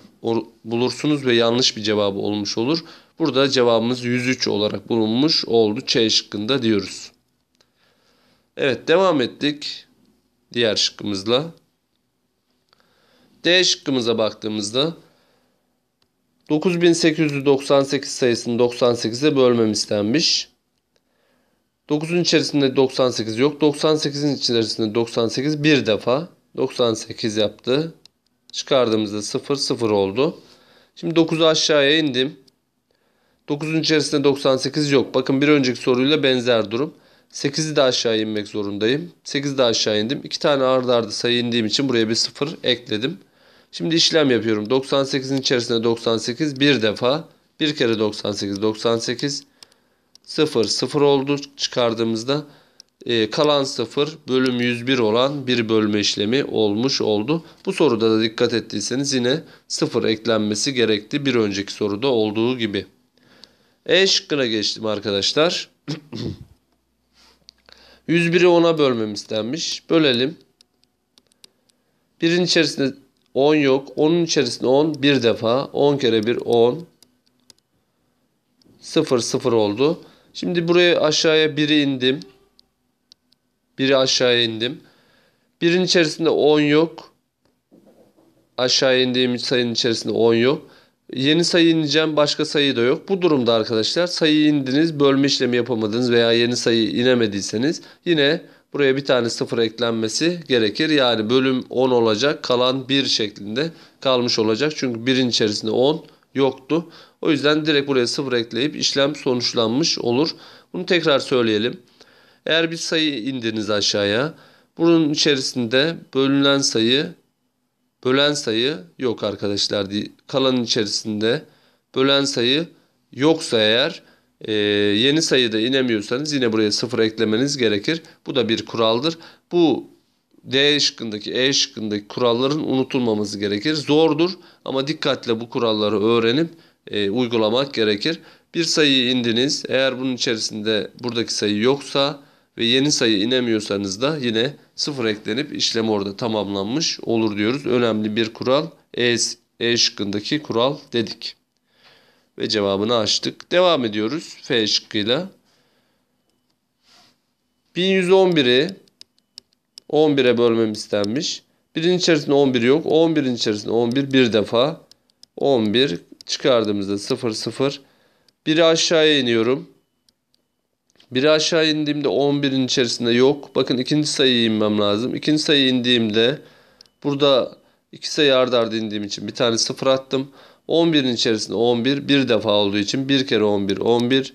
bulursunuz ve yanlış bir cevabı olmuş olur. Burada cevabımız 103 olarak bulunmuş oldu. C şıkkında diyoruz. Evet devam ettik diğer şıkkımızla. D şıkkımıza baktığımızda 9898 sayısını 98'e bölmem istenmiş. 9'un içerisinde 98 yok. 98'in içerisinde 98 bir defa. 98 yaptı. Çıkardığımızda 0 0 oldu. Şimdi 9'u aşağıya indim. 9'un içerisinde 98 yok. Bakın bir önceki soruyla benzer durum. 8'i de aşağı inmek zorundayım. 8'i de aşağı indim. 2 tane ardı ardı sayı indiğim için buraya bir 0 ekledim. Şimdi işlem yapıyorum. 98'in içerisinde 98 bir defa. Bir kere 98 98 0 0 oldu çıkardığımızda e, kalan 0 bölüm 101 olan bir bölme işlemi olmuş oldu. Bu soruda da dikkat ettiyseniz yine 0 eklenmesi gerekti bir önceki soruda olduğu gibi. E şıkkına geçtim arkadaşlar. 101'i (clears throat) 10'a bölmem istenmiş. Bölelim. Birin içerisinde 10 yok. 10'un içerisinde 10 bir defa. 10 kere 1 10. 0 0 oldu. Şimdi buraya aşağıya 1'i indim. 1'i aşağıya indim. 1'in içerisinde 10 yok. Aşağı indiğim sayının içerisinde 10 yok. Yeni sayı ineceğim başka sayı da yok. Bu durumda arkadaşlar sayı indiniz bölme işlemi yapamadınız veya yeni sayı inemediyseniz yine Buraya bir tane sıfır eklenmesi gerekir. Yani bölüm 10 olacak. Kalan 1 şeklinde kalmış olacak. Çünkü 1'in içerisinde 10 yoktu. O yüzden direkt buraya sıfır ekleyip işlem sonuçlanmış olur. Bunu tekrar söyleyelim. Eğer bir sayı indiniz aşağıya. Bunun içerisinde bölünen sayı, bölen sayı yok arkadaşlar. Kalanın içerisinde bölen sayı yoksa eğer e, yeni sayıda inemiyorsanız yine buraya sıfır eklemeniz gerekir. Bu da bir kuraldır. Bu D şıkkındaki, E şıkkındaki kuralların unutulmaması gerekir. Zordur ama dikkatle bu kuralları öğrenip e, uygulamak gerekir. Bir sayıyı indiniz. Eğer bunun içerisinde buradaki sayı yoksa ve yeni sayı inemiyorsanız da yine sıfır eklenip işlem orada tamamlanmış olur diyoruz. Önemli bir kural E, e şıkkındaki kural dedik. Ve cevabını açtık. Devam ediyoruz F şıkkıyla. 1111'i 11'e bölmem istenmiş. 1'in içerisinde 11 yok. 11'in içerisinde 11 bir defa. 11 çıkardığımızda 0 0. 1'i aşağıya iniyorum. 1'i aşağı indiğimde 11'in içerisinde yok. Bakın ikinci sayıyı inmem lazım. İkinci sayıya indiğimde burada iki sayı ardarda indiğim için bir tane 0 attım. 11'in içerisinde 11 bir defa olduğu için bir kere 11 11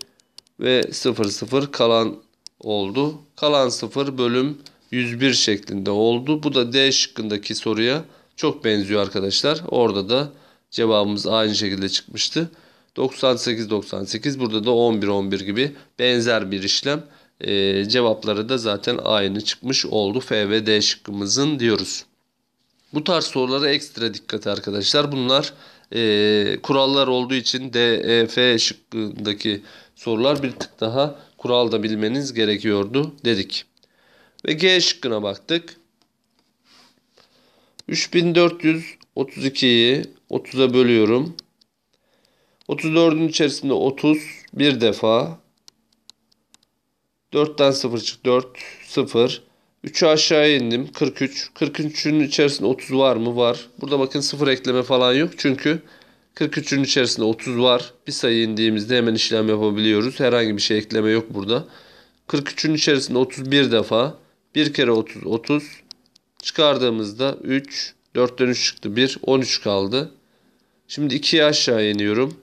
ve 0 0 kalan oldu. Kalan 0 bölüm 101 şeklinde oldu. Bu da D şıkkındaki soruya çok benziyor arkadaşlar. Orada da cevabımız aynı şekilde çıkmıştı. 98 98 burada da 11 11 gibi benzer bir işlem. Ee, cevapları da zaten aynı çıkmış oldu. F ve D şıkkımızın diyoruz. Bu tarz sorulara ekstra dikkat arkadaşlar. Bunlar e, kurallar olduğu için DEF şıkkındaki sorular bir tık daha kuralda bilmeniz gerekiyordu dedik. Ve G şıkkına baktık. 3432'yi 30'a bölüyorum. 34'ün içerisinde 30 bir defa. 4'ten 0 çık 4 0 3'ü aşağıya indim. 43. 43'ün içerisinde 30 var mı? Var. Burada bakın sıfır ekleme falan yok. Çünkü 43'ün içerisinde 30 var. Bir sayı indiğimizde hemen işlem yapabiliyoruz. Herhangi bir şey ekleme yok burada. 43'ün içerisinde 31 defa. 1 kere 30 30. Çıkardığımızda 3. 4'ten 3 çıktı 1. 13 kaldı. Şimdi 2'ye aşağı iniyorum.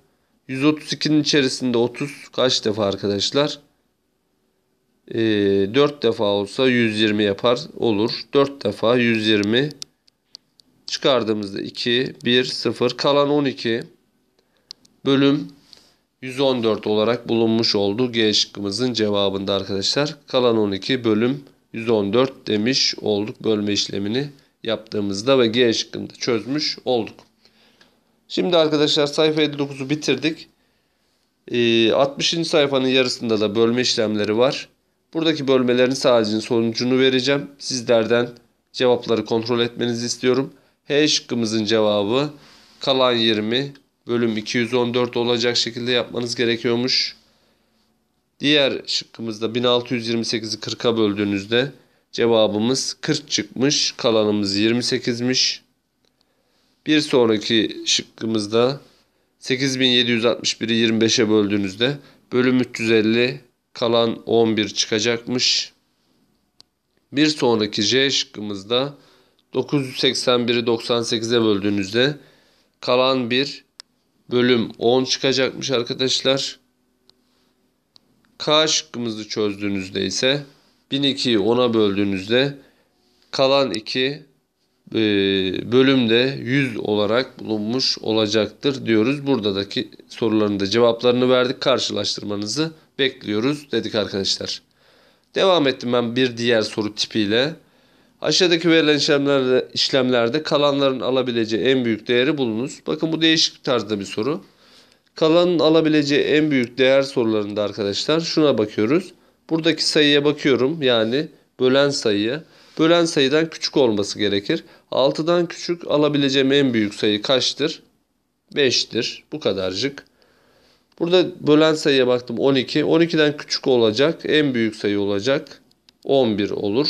132'nin içerisinde 30 kaç defa arkadaşlar? e, ee, 4 defa olsa 120 yapar olur. 4 defa 120 çıkardığımızda 2, 1, 0 kalan 12 bölüm 114 olarak bulunmuş oldu. G şıkkımızın cevabında arkadaşlar. Kalan 12 bölüm 114 demiş olduk bölme işlemini yaptığımızda ve G şıkkında çözmüş olduk. Şimdi arkadaşlar sayfa 59'u bitirdik. 60. Ee, sayfanın yarısında da bölme işlemleri var. Buradaki bölmelerin sadece sonucunu vereceğim. Sizlerden cevapları kontrol etmenizi istiyorum. H şıkkımızın cevabı kalan 20 bölüm 214 olacak şekilde yapmanız gerekiyormuş. Diğer şıkkımızda 1628'i 40'a böldüğünüzde cevabımız 40 çıkmış. Kalanımız 28'miş. Bir sonraki şıkkımızda 8761'i 25'e böldüğünüzde bölüm 350 kalan 11 çıkacakmış. Bir sonraki C şıkkımızda 981'i 98'e böldüğünüzde kalan 1 bölüm 10 çıkacakmış arkadaşlar. K şıkkımızı çözdüğünüzde ise 1002'yi 10'a böldüğünüzde kalan 2 e, bölümde 100 olarak bulunmuş olacaktır diyoruz. Buradaki soruların da cevaplarını verdik. Karşılaştırmanızı bekliyoruz dedik arkadaşlar. Devam ettim ben bir diğer soru tipiyle. Aşağıdaki verilen işlemlerde, işlemlerde kalanların alabileceği en büyük değeri bulunuz. Bakın bu değişik tarzda bir soru. Kalanın alabileceği en büyük değer sorularında arkadaşlar şuna bakıyoruz. Buradaki sayıya bakıyorum yani bölen sayıya. Bölen sayıdan küçük olması gerekir. 6'dan küçük alabileceğim en büyük sayı kaçtır? 5'tir. Bu kadarcık. Burada bölen sayıya baktım 12. 12'den küçük olacak. En büyük sayı olacak. 11 olur.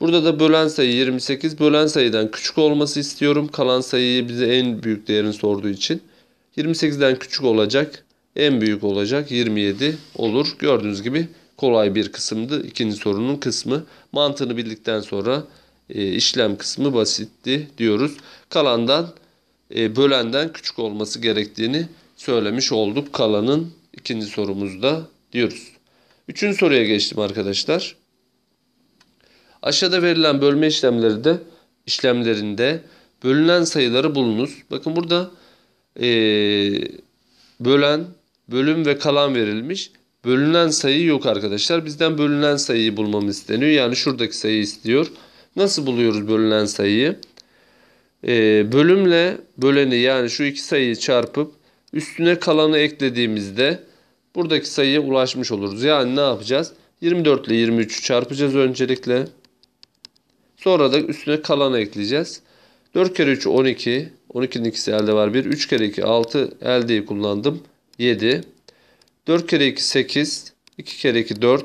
Burada da bölen sayı 28. Bölen sayıdan küçük olması istiyorum. Kalan sayıyı bize en büyük değerini sorduğu için. 28'den küçük olacak. En büyük olacak 27 olur. Gördüğünüz gibi kolay bir kısımdı. İkinci sorunun kısmı. Mantığını bildikten sonra e, işlem kısmı basitti diyoruz. Kalandan e, bölenden küçük olması gerektiğini söylemiş olduk. Kalanın ikinci sorumuzda diyoruz. Üçüncü soruya geçtim arkadaşlar. Aşağıda verilen bölme işlemleri de işlemlerinde bölünen sayıları bulunuz. Bakın burada e, bölen, bölüm ve kalan verilmiş. Bölünen sayı yok arkadaşlar. Bizden bölünen sayıyı bulmamız isteniyor. Yani şuradaki sayı istiyor. Nasıl buluyoruz bölünen sayıyı? E, bölümle böleni yani şu iki sayıyı çarpıp üstüne kalanı eklediğimizde buradaki sayıya ulaşmış oluruz. Yani ne yapacağız? 24 ile 23'ü çarpacağız öncelikle. Sonra da üstüne kalanı ekleyeceğiz. 4 kere 3 12. 12'nin ikisi elde var 1. 3 kere 2 6. Eldeyi kullandım. 7. 4 kere 2 8. 2 kere 2 4.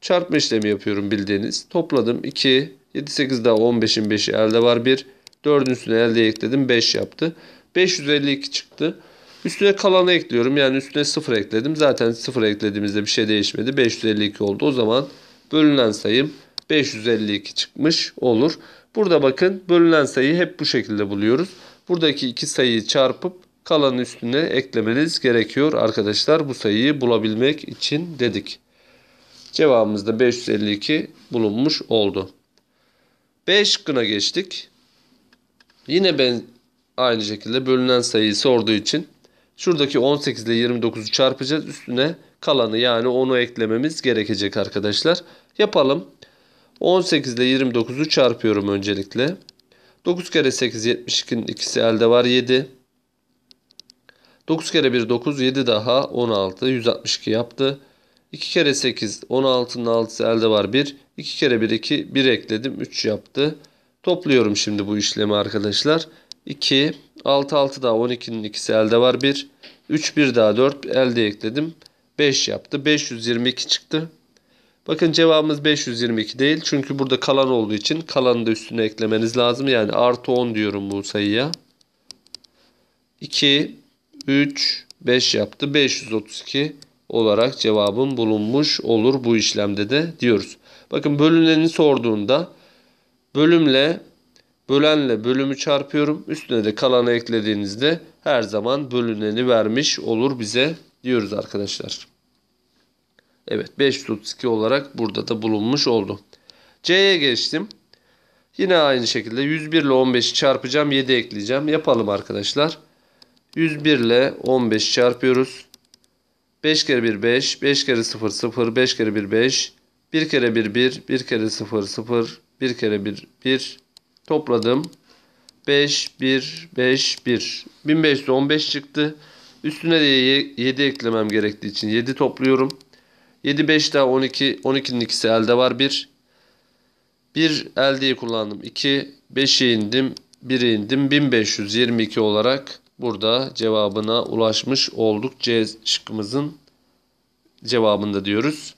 Çarpma işlemi yapıyorum bildiğiniz. Topladım 2. 7 8 daha 15'in 5'i elde var 1. 4'ün üstüne elde ekledim 5 yaptı. 552 çıktı. Üstüne kalanı ekliyorum. Yani üstüne 0 ekledim. Zaten 0 eklediğimizde bir şey değişmedi. 552 oldu. O zaman bölünen sayım 552 çıkmış olur. Burada bakın bölünen sayıyı hep bu şekilde buluyoruz. Buradaki iki sayıyı çarpıp kalanın üstüne eklemeniz gerekiyor arkadaşlar. Bu sayıyı bulabilmek için dedik. Cevabımızda 552 bulunmuş oldu. B şıkkına geçtik. Yine ben aynı şekilde bölünen sayıyı sorduğu için Şuradaki 18 ile 29'u çarpacağız. Üstüne kalanı yani 10'u eklememiz gerekecek arkadaşlar. Yapalım. 18 ile 29'u çarpıyorum öncelikle. 9 kere 8 72'nin ikisi elde var 7. 9 kere 1 9 7 daha 16 162 yaptı. 2 kere 8 16'nın 6'sı elde var 1. 2 kere 1 2 1 ekledim 3 yaptı. Topluyorum şimdi bu işlemi arkadaşlar. 2 6 6 daha 12'nin ikisi elde var 1. 3 bir daha 4 elde ekledim. 5 yaptı. 522 çıktı. Bakın cevabımız 522 değil. Çünkü burada kalan olduğu için kalanı da üstüne eklemeniz lazım. Yani artı 10 diyorum bu sayıya. 2, 3, 5 yaptı. 532 olarak cevabın bulunmuş olur bu işlemde de diyoruz. Bakın bölüneni sorduğunda bölümle bölenle bölümü çarpıyorum. Üstüne de kalanı eklediğinizde her zaman bölüneni vermiş olur bize diyoruz arkadaşlar. Evet 532 olarak burada da bulunmuş oldu. C'ye geçtim. Yine aynı şekilde 101 ile 15'i çarpacağım 7 ekleyeceğim. Yapalım arkadaşlar. 101 ile 15 çarpıyoruz. 5 kere 1 5, 5 kere 0 0, 5 kere 1 5, 1 kere 1 1, 1 kere 0 0, 1 kere 1 1 topladım. 5, 1, 5, 1. 1515 çıktı. Üstüne de 7 eklemem gerektiği için 7 topluyorum. 7, 5 daha 12. 12'nin ikisi elde var. 1. 1 eldeyi kullandım. 2, 5'e indim. 1'e indim. 1522 olarak burada cevabına ulaşmış olduk. C şıkkımızın cevabında diyoruz.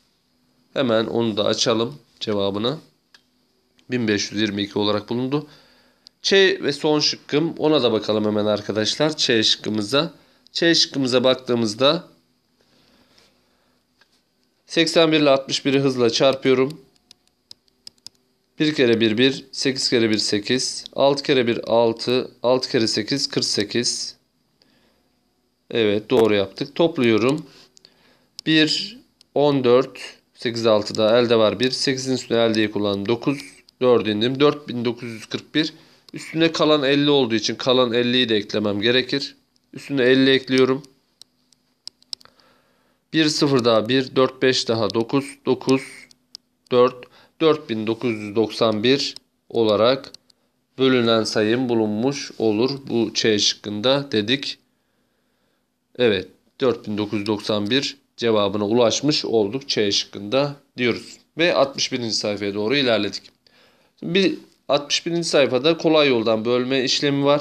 Hemen onu da açalım cevabına. 1522 olarak bulundu. Ç ve son şıkkım ona da bakalım hemen arkadaşlar Ç şıkkımıza. Ç şıkkımıza baktığımızda 81 ile 61'i hızla çarpıyorum. 1 kere 1 1, 8 kere 1 8, 6 kere 1 6, 6 kere 8 48. Evet doğru yaptık. Topluyorum. 1, 14, 8 da elde var 1. 8'in üstüne eldeyi kullandım 9. 4 indim. 4941 Üstüne kalan 50 olduğu için kalan 50'yi de eklemem gerekir. Üstüne 50 ekliyorum. 1 0 daha 1 4 5 daha 9 9 4 4991 olarak bölünen sayım bulunmuş olur. Bu C şıkkında dedik. Evet 4991 cevabına ulaşmış olduk C şıkkında diyoruz. Ve 61. sayfaya doğru ilerledik. bir 61. sayfada kolay yoldan bölme işlemi var.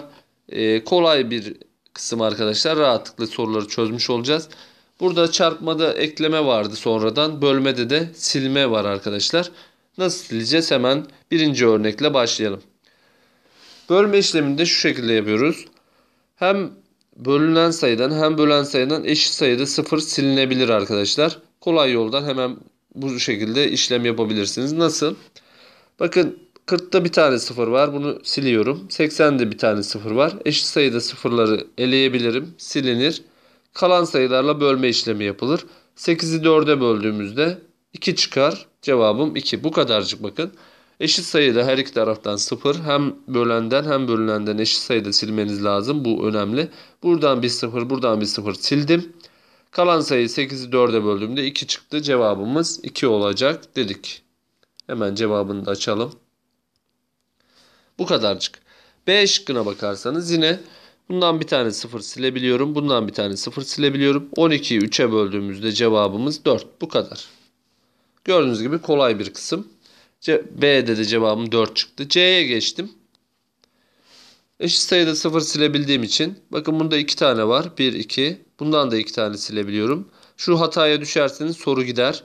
E, kolay bir kısım arkadaşlar. Rahatlıkla soruları çözmüş olacağız. Burada çarpmada ekleme vardı sonradan. Bölmede de silme var arkadaşlar. Nasıl sileceğiz? Hemen birinci örnekle başlayalım. Bölme işlemini de şu şekilde yapıyoruz. Hem bölünen sayıdan hem bölen sayıdan eşit sayıda sıfır silinebilir arkadaşlar. Kolay yoldan hemen bu şekilde işlem yapabilirsiniz. Nasıl? Bakın 40'ta bir tane sıfır var. Bunu siliyorum. 80'de bir tane sıfır var. Eşit sayıda sıfırları eleyebilirim. Silinir. Kalan sayılarla bölme işlemi yapılır. 8'i 4'e böldüğümüzde 2 çıkar. Cevabım 2. Bu kadarcık bakın. Eşit sayıda her iki taraftan sıfır. Hem bölenden hem bölünenden eşit sayıda silmeniz lazım. Bu önemli. Buradan bir sıfır, buradan bir sıfır sildim. Kalan sayı 8'i 4'e böldüğümde 2 çıktı. Cevabımız 2 olacak dedik. Hemen cevabını da açalım. Bu kadarcık. B şıkkına bakarsanız yine bundan bir tane sıfır silebiliyorum. Bundan bir tane sıfır silebiliyorum. 12'yi 3'e böldüğümüzde cevabımız 4. Bu kadar. Gördüğünüz gibi kolay bir kısım. B'de de cevabım 4 çıktı. C'ye geçtim. Eşit sayıda 0 silebildiğim için bakın bunda 2 tane var. 1, 2. Bundan da 2 tane silebiliyorum. Şu hataya düşerseniz soru gider.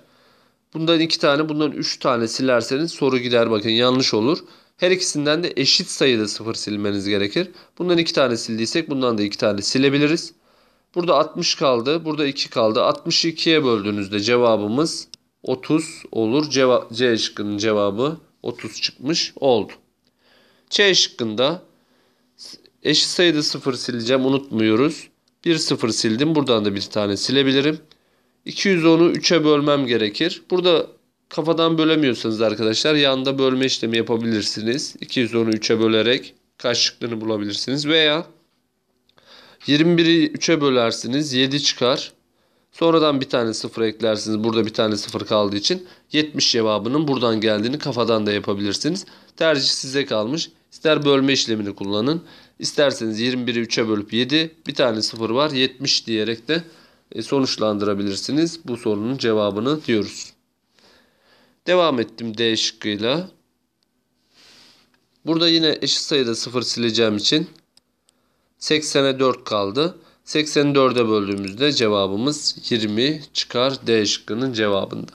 Bundan 2 tane bundan 3 tane silerseniz soru gider. Bakın yanlış olur. Her ikisinden de eşit sayıda sıfır silmeniz gerekir. Bundan iki tane sildiysek bundan da iki tane silebiliriz. Burada 60 kaldı. Burada 2 kaldı. 62'ye böldüğünüzde cevabımız 30 olur. Ceva C şıkkının cevabı 30 çıkmış oldu. C şıkkında eşit sayıda sıfır sileceğim unutmuyoruz. Bir sıfır sildim. Buradan da bir tane silebilirim. 210'u 3'e bölmem gerekir. Burada Kafadan bölemiyorsanız arkadaşlar yanda bölme işlemi yapabilirsiniz. 210'u 3'e bölerek kaç çıktığını bulabilirsiniz. Veya 21'i 3'e bölersiniz 7 çıkar. Sonradan bir tane sıfır eklersiniz. Burada bir tane sıfır kaldığı için 70 cevabının buradan geldiğini kafadan da yapabilirsiniz. Tercih size kalmış. İster bölme işlemini kullanın. İsterseniz 21'i 3'e bölüp 7 bir tane sıfır var 70 diyerek de e, sonuçlandırabilirsiniz. Bu sorunun cevabını diyoruz. Devam ettim D şıkkıyla. Burada yine eşit sayıda 0 sileceğim için 80'e 4 kaldı. 84'e böldüğümüzde cevabımız 20 çıkar D şıkkının cevabında.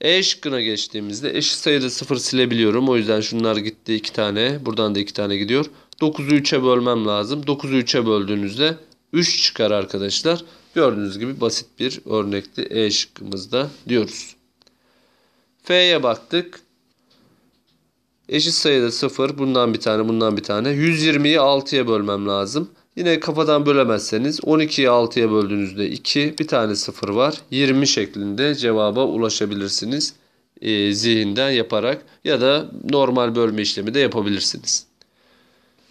E şıkkına geçtiğimizde eşit sayıda 0 silebiliyorum. O yüzden şunlar gitti 2 tane. Buradan da 2 tane gidiyor. 9'u 3'e bölmem lazım. 9'u 3'e böldüğünüzde 3 çıkar arkadaşlar. Gördüğünüz gibi basit bir örnekti E şıkkımızda diyoruz. F'ye baktık. Eşit sayıda 0. Bundan bir tane, bundan bir tane. 120'yi 6'ya bölmem lazım. Yine kafadan bölemezseniz 12'yi 6'ya böldüğünüzde 2. Bir tane 0 var. 20 şeklinde cevaba ulaşabilirsiniz. E, zihinden yaparak ya da normal bölme işlemi de yapabilirsiniz.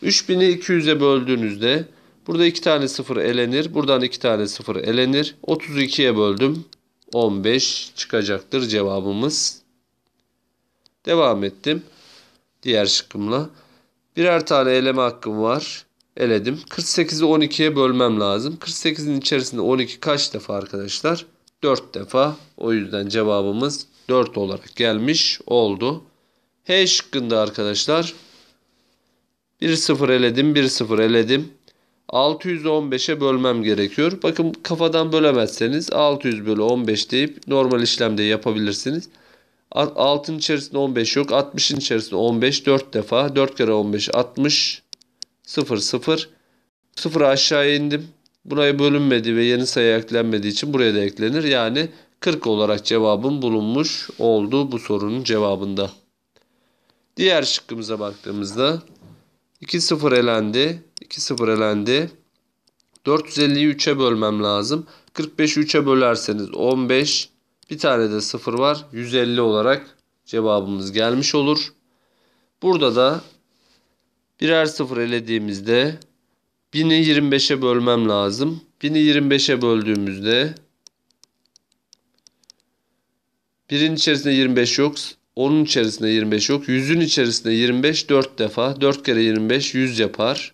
3000'i 200'e böldüğünüzde burada 2 tane 0 elenir. Buradan 2 tane 0 elenir. 32'ye böldüm. 15 çıkacaktır cevabımız. Devam ettim. Diğer şıkkımla. Birer tane eleme hakkım var. Eledim. 48'i 12'ye bölmem lazım. 48'in içerisinde 12 kaç defa arkadaşlar? 4 defa. O yüzden cevabımız 4 olarak gelmiş oldu. H şıkkında arkadaşlar 1-0 eledim 1-0 eledim. 615'e bölmem gerekiyor. Bakın kafadan bölemezseniz 600 bölü 15 deyip normal işlemde yapabilirsiniz. 6'ın içerisinde 15 yok. 60'ın içerisinde 15 4 defa. 4 kere 15 60 0 0 0 aşağı indim. Buraya bölünmedi ve yeni sayı eklenmediği için buraya da eklenir. Yani 40 olarak cevabım bulunmuş oldu bu sorunun cevabında. Diğer şıkkımıza baktığımızda 2-0 elendi. 2-0 elendi. 450'yi 3'e bölmem lazım. 45'i 3'e bölerseniz 15 bir tane de 0 var. 150 olarak cevabımız gelmiş olur. Burada da birer 0 elediğimizde 1000'i 25'e bölmem lazım. 1000'i 25'e böldüğümüzde birin içerisinde 25 yok. 10'un içerisinde 25 yok. 100'ün içerisinde 25 4 defa. 4 kere 25 100 yapar.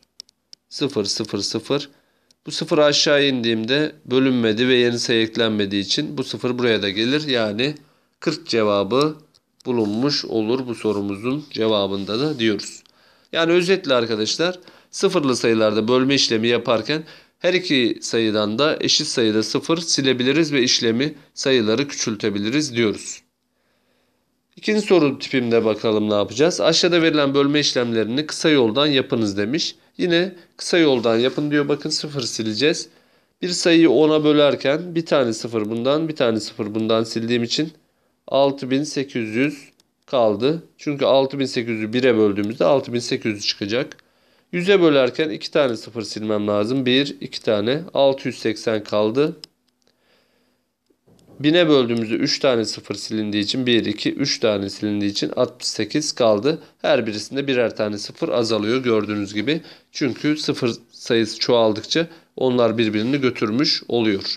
0 0 0 bu sıfır aşağı indiğimde bölünmedi ve yenisi eklenmediği için bu sıfır buraya da gelir. Yani 40 cevabı bulunmuş olur bu sorumuzun cevabında da diyoruz. Yani özetle arkadaşlar sıfırlı sayılarda bölme işlemi yaparken her iki sayıdan da eşit sayıda sıfır silebiliriz ve işlemi sayıları küçültebiliriz diyoruz. İkinci soru tipimde bakalım ne yapacağız. Aşağıda verilen bölme işlemlerini kısa yoldan yapınız demiş. Yine kısa yoldan yapın diyor. Bakın sıfır sileceğiz. Bir sayıyı 10'a bölerken bir tane sıfır bundan bir tane sıfır bundan sildiğim için 6800 kaldı. Çünkü 6800'ü 1'e böldüğümüzde 6800 çıkacak. 100'e bölerken 2 tane sıfır silmem lazım. 1, 2 tane 680 kaldı. 1000'e böldüğümüzde 3 tane sıfır silindiği için 1, 2, 3 tane silindiği için 68 kaldı. Her birisinde birer tane sıfır azalıyor gördüğünüz gibi. Çünkü sıfır sayısı çoğaldıkça onlar birbirini götürmüş oluyor.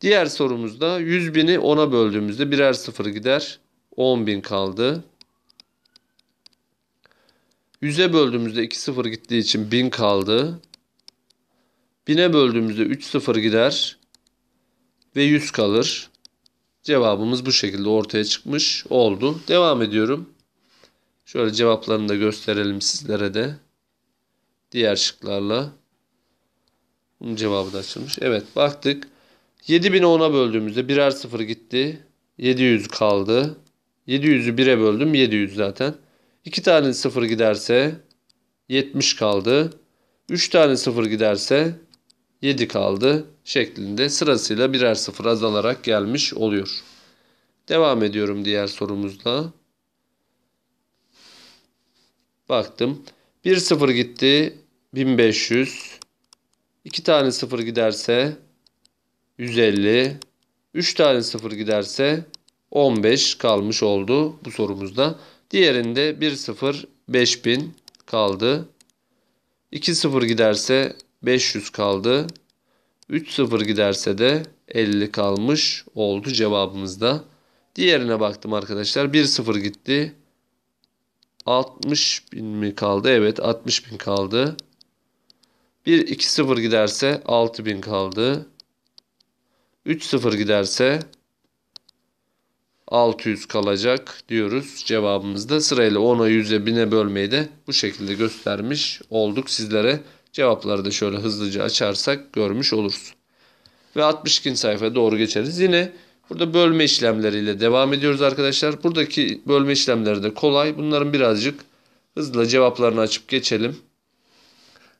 Diğer sorumuzda 100 bini 10'a böldüğümüzde birer sıfır gider. 10 bin kaldı. 100'e böldüğümüzde 2 sıfır gittiği için 1000 kaldı. 1000'e böldüğümüzde 3 sıfır gider ve 100 kalır. Cevabımız bu şekilde ortaya çıkmış oldu. Devam ediyorum. Şöyle cevaplarını da gösterelim sizlere de. Diğer şıklarla. Bunun cevabı da açılmış. Evet baktık. 7000'i 10'a böldüğümüzde birer sıfır gitti. 700 kaldı. 700'ü 1'e böldüm. 700 zaten. 2 tane sıfır giderse 70 kaldı. 3 tane sıfır giderse 7 kaldı şeklinde sırasıyla birer sıfır azalarak gelmiş oluyor. Devam ediyorum diğer sorumuzla. Baktım. 1 sıfır gitti 1500. 2 tane sıfır giderse 150. 3 tane sıfır giderse 15 kalmış oldu bu sorumuzda. Diğerinde 1 sıfır 5000 kaldı. 2 sıfır giderse 500 kaldı. 3 0 giderse de 50 kalmış oldu cevabımızda. Diğerine baktım arkadaşlar. 1 0 gitti. 60 bin mi kaldı? Evet 60 bin kaldı. 1 2 0 giderse 6 bin kaldı. 3 0 giderse 600 kalacak diyoruz. Cevabımızda sırayla 10'a 100'e 1000'e bölmeyi de bu şekilde göstermiş olduk sizlere. Cevapları da şöyle hızlıca açarsak görmüş oluruz. Ve 62. sayfaya doğru geçeriz. Yine burada bölme işlemleriyle devam ediyoruz arkadaşlar. Buradaki bölme işlemleri de kolay. Bunların birazcık hızla cevaplarını açıp geçelim.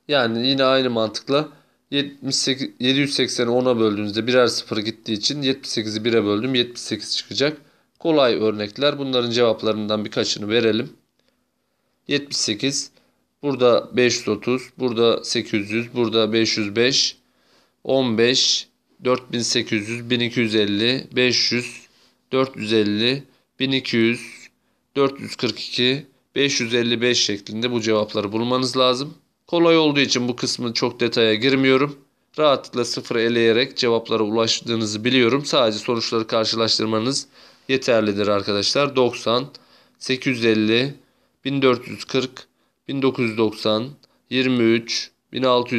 Yani yine aynı mantıkla 78, 780'i 10'a böldüğünüzde birer sıfır gittiği için 78'i 1'e böldüm 78 çıkacak. Kolay örnekler bunların cevaplarından birkaçını verelim. 78 Burada 530, burada 800, burada 505, 15, 4800, 1250, 500, 450, 1200, 442, 555 şeklinde bu cevapları bulmanız lazım. Kolay olduğu için bu kısmı çok detaya girmiyorum. Rahatlıkla sıfır eleyerek cevaplara ulaştığınızı biliyorum. Sadece sonuçları karşılaştırmanız yeterlidir arkadaşlar. 90, 850, 1440, 1990, 23, 1628,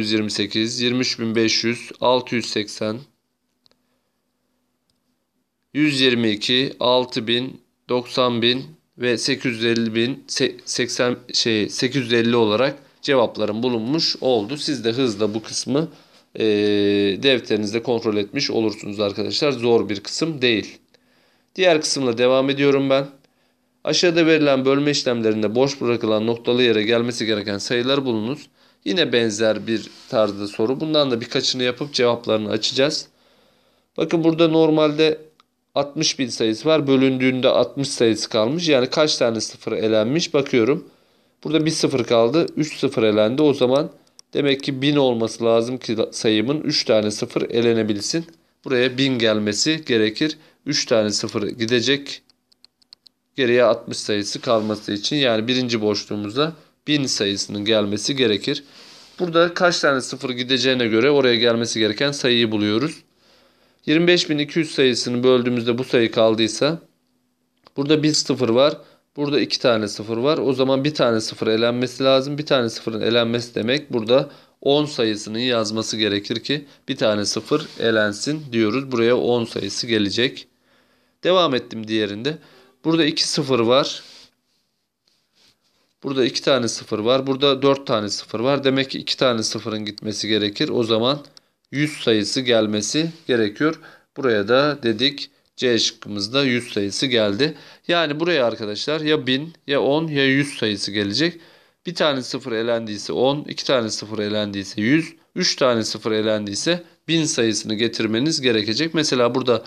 23500, 680, 122, 6000, 90000 ve 850.000 80 şey 850 olarak cevapların bulunmuş oldu. Siz de hızla bu kısmı e, defterinizde kontrol etmiş olursunuz arkadaşlar. Zor bir kısım değil. Diğer kısımla devam ediyorum ben. Aşağıda verilen bölme işlemlerinde boş bırakılan noktalı yere gelmesi gereken sayılar bulunuz. Yine benzer bir tarzda soru. Bundan da birkaçını yapıp cevaplarını açacağız. Bakın burada normalde 60 bin sayısı var. Bölündüğünde 60 sayısı kalmış. Yani kaç tane sıfır elenmiş bakıyorum. Burada bir sıfır kaldı. 3 sıfır elendi. O zaman demek ki 1000 olması lazım ki sayımın 3 tane sıfır elenebilsin. Buraya 1000 gelmesi gerekir. 3 tane sıfır gidecek geriye 60 sayısı kalması için yani birinci boşluğumuzda 1000 sayısının gelmesi gerekir. Burada kaç tane sıfır gideceğine göre oraya gelmesi gereken sayıyı buluyoruz. 25.200 sayısını böldüğümüzde bu sayı kaldıysa burada bir sıfır var. Burada iki tane sıfır var. O zaman bir tane sıfır elenmesi lazım. Bir tane sıfırın elenmesi demek burada 10 sayısının yazması gerekir ki bir tane sıfır elensin diyoruz. Buraya 10 sayısı gelecek. Devam ettim diğerinde. Burada 2 sıfır var. Burada 2 tane sıfır var. Burada 4 tane sıfır var. Demek ki 2 tane sıfırın gitmesi gerekir. O zaman 100 sayısı gelmesi gerekiyor. Buraya da dedik C şıkkımızda 100 sayısı geldi. Yani buraya arkadaşlar ya 1000 ya 10 ya 100 sayısı gelecek. Bir tane sıfır elendiyse 10, iki tane sıfır elendiyse 100, üç tane sıfır elendiyse 1000 sayısını getirmeniz gerekecek. Mesela burada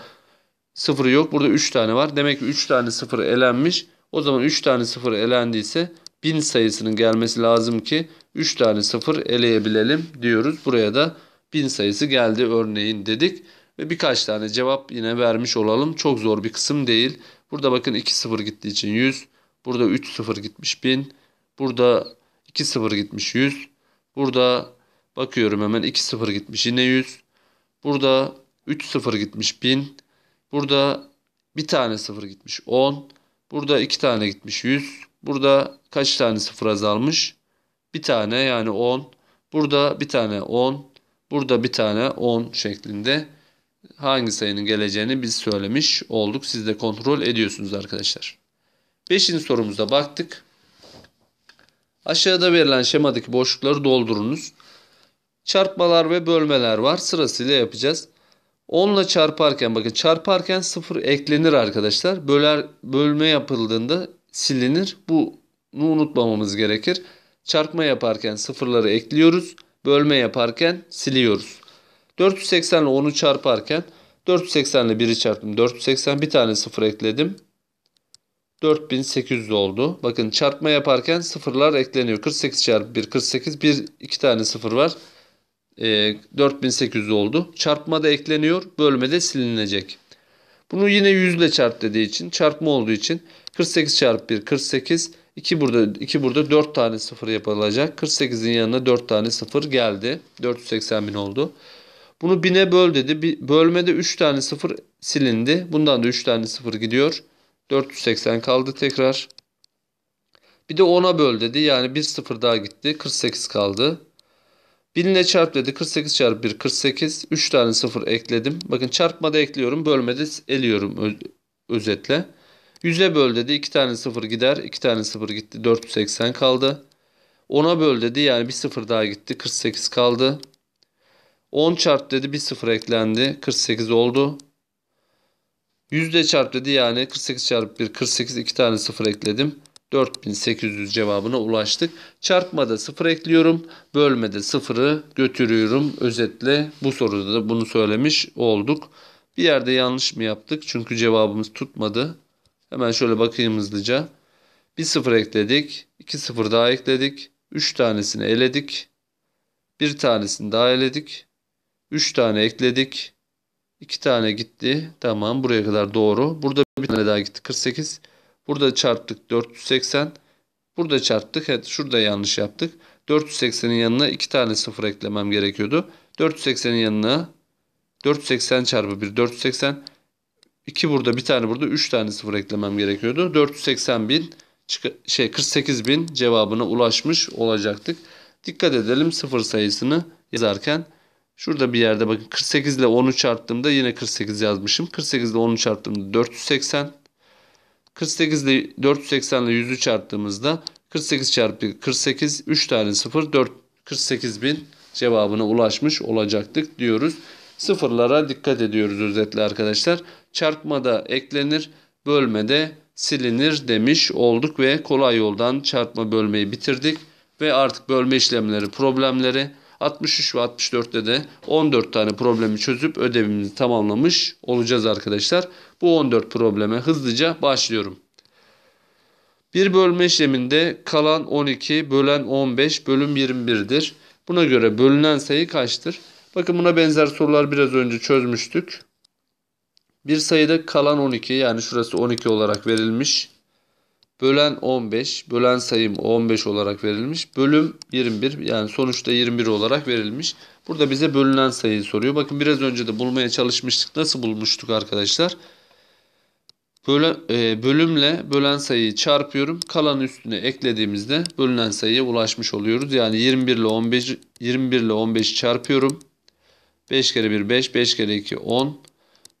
Sıfır yok. Burada 3 tane var. Demek ki 3 tane sıfır elenmiş. O zaman 3 tane sıfır elendiyse 1000 sayısının gelmesi lazım ki 3 tane sıfır eleyebilelim diyoruz. Buraya da 1000 sayısı geldi örneğin dedik. Ve birkaç tane cevap yine vermiş olalım. Çok zor bir kısım değil. Burada bakın 2 sıfır gittiği için 100. Burada 3 sıfır gitmiş 1000. Burada 2 sıfır gitmiş 100. Burada bakıyorum hemen 2 sıfır gitmiş yine 100. Burada 3 sıfır gitmiş 1000. Burada bir tane sıfır gitmiş 10. Burada iki tane gitmiş 100. Burada kaç tane sıfır azalmış? Bir tane yani 10. Burada bir tane 10. Burada bir tane 10 şeklinde hangi sayının geleceğini biz söylemiş olduk. Siz de kontrol ediyorsunuz arkadaşlar. Beşinci sorumuza baktık. Aşağıda verilen şemadaki boşlukları doldurunuz. Çarpmalar ve bölmeler var. Sırasıyla yapacağız. 10 ile çarparken bakın çarparken 0 eklenir arkadaşlar. Böler, bölme yapıldığında silinir. Bunu unutmamamız gerekir. Çarpma yaparken sıfırları ekliyoruz. Bölme yaparken siliyoruz. 480 ile 10'u çarparken 480 ile 1'i çarptım. 480 bir tane sıfır ekledim. 4800 oldu. Bakın çarpma yaparken sıfırlar ekleniyor. 48 çarpı 1 48 bir iki tane sıfır var e, 4800 oldu. Çarpma da ekleniyor. Bölme de silinecek. Bunu yine 100 ile çarp dediği için çarpma olduğu için 48 çarp 1 48 2 burada 2 burada 4 tane 0 yapılacak. 48'in yanına 4 tane 0 geldi. 480 bin oldu. Bunu 1000'e böl dedi. Bir, bölmede 3 tane 0 silindi. Bundan da 3 tane 0 gidiyor. 480 kaldı tekrar. Bir de 10'a böl dedi. Yani bir 0 daha gitti. 48 kaldı. 1 ile çarp dedi. 48 çarp 1 48. 3 tane 0 ekledim. Bakın çarpmada ekliyorum. Bölmede eliyorum özetle. 100'e böl dedi. 2 tane 0 gider. 2 tane 0 gitti. 480 kaldı. 10'a böl dedi. Yani bir 0 daha gitti. 48 kaldı. 10 çarp dedi. Bir 0 eklendi. 48 oldu. 100 ile çarp dedi. Yani 48 çarp 1 48 2 tane 0 ekledim. 4800 cevabına ulaştık. Çarpmada 0 ekliyorum. Bölmede 0'ı götürüyorum. Özetle bu soruda da bunu söylemiş olduk. Bir yerde yanlış mı yaptık? Çünkü cevabımız tutmadı. Hemen şöyle bakayım hızlıca. Bir 0 ekledik. iki 0 daha ekledik. Üç tanesini eledik. Bir tanesini daha eledik. Üç tane ekledik. İki tane gitti. Tamam buraya kadar doğru. Burada bir tane daha gitti. 48. Burada çarptık 480. Burada çarptık. Evet şurada yanlış yaptık. 480'in yanına 2 tane sıfır eklemem gerekiyordu. 480'in yanına 480 çarpı 1 480 2 burada bir tane burada 3 tane sıfır eklemem gerekiyordu. 480 bin şey 48 bin cevabına ulaşmış olacaktık. Dikkat edelim sıfır sayısını yazarken. Şurada bir yerde bakın 48 ile 10'u çarptığımda yine 48 yazmışım. 48 ile 10'u çarptığımda 480. 48 ile 480 ile 100'ü çarptığımızda 48 çarpı 48 3 tane 0 4 48 bin cevabına ulaşmış olacaktık diyoruz. Sıfırlara dikkat ediyoruz özetle arkadaşlar. Çarpmada eklenir, bölmede silinir demiş olduk ve kolay yoldan çarpma bölmeyi bitirdik. Ve artık bölme işlemleri problemleri 63 ve 64'te de 14 tane problemi çözüp ödevimizi tamamlamış olacağız arkadaşlar. Bu 14 probleme hızlıca başlıyorum. Bir bölme işleminde kalan 12 bölen 15 bölüm 21'dir. Buna göre bölünen sayı kaçtır? Bakın buna benzer sorular biraz önce çözmüştük. Bir sayıda kalan 12 yani şurası 12 olarak verilmiş. Bölen 15, bölen sayım 15 olarak verilmiş. Bölüm 21 yani sonuçta 21 olarak verilmiş. Burada bize bölünen sayıyı soruyor. Bakın biraz önce de bulmaya çalışmıştık. Nasıl bulmuştuk arkadaşlar? Böle, e, bölümle bölen sayıyı çarpıyorum. Kalan üstüne eklediğimizde bölünen sayıya ulaşmış oluyoruz. Yani 21 ile 15 21 ile 15 çarpıyorum. 5 kere 1 5, 5 kere 2 10.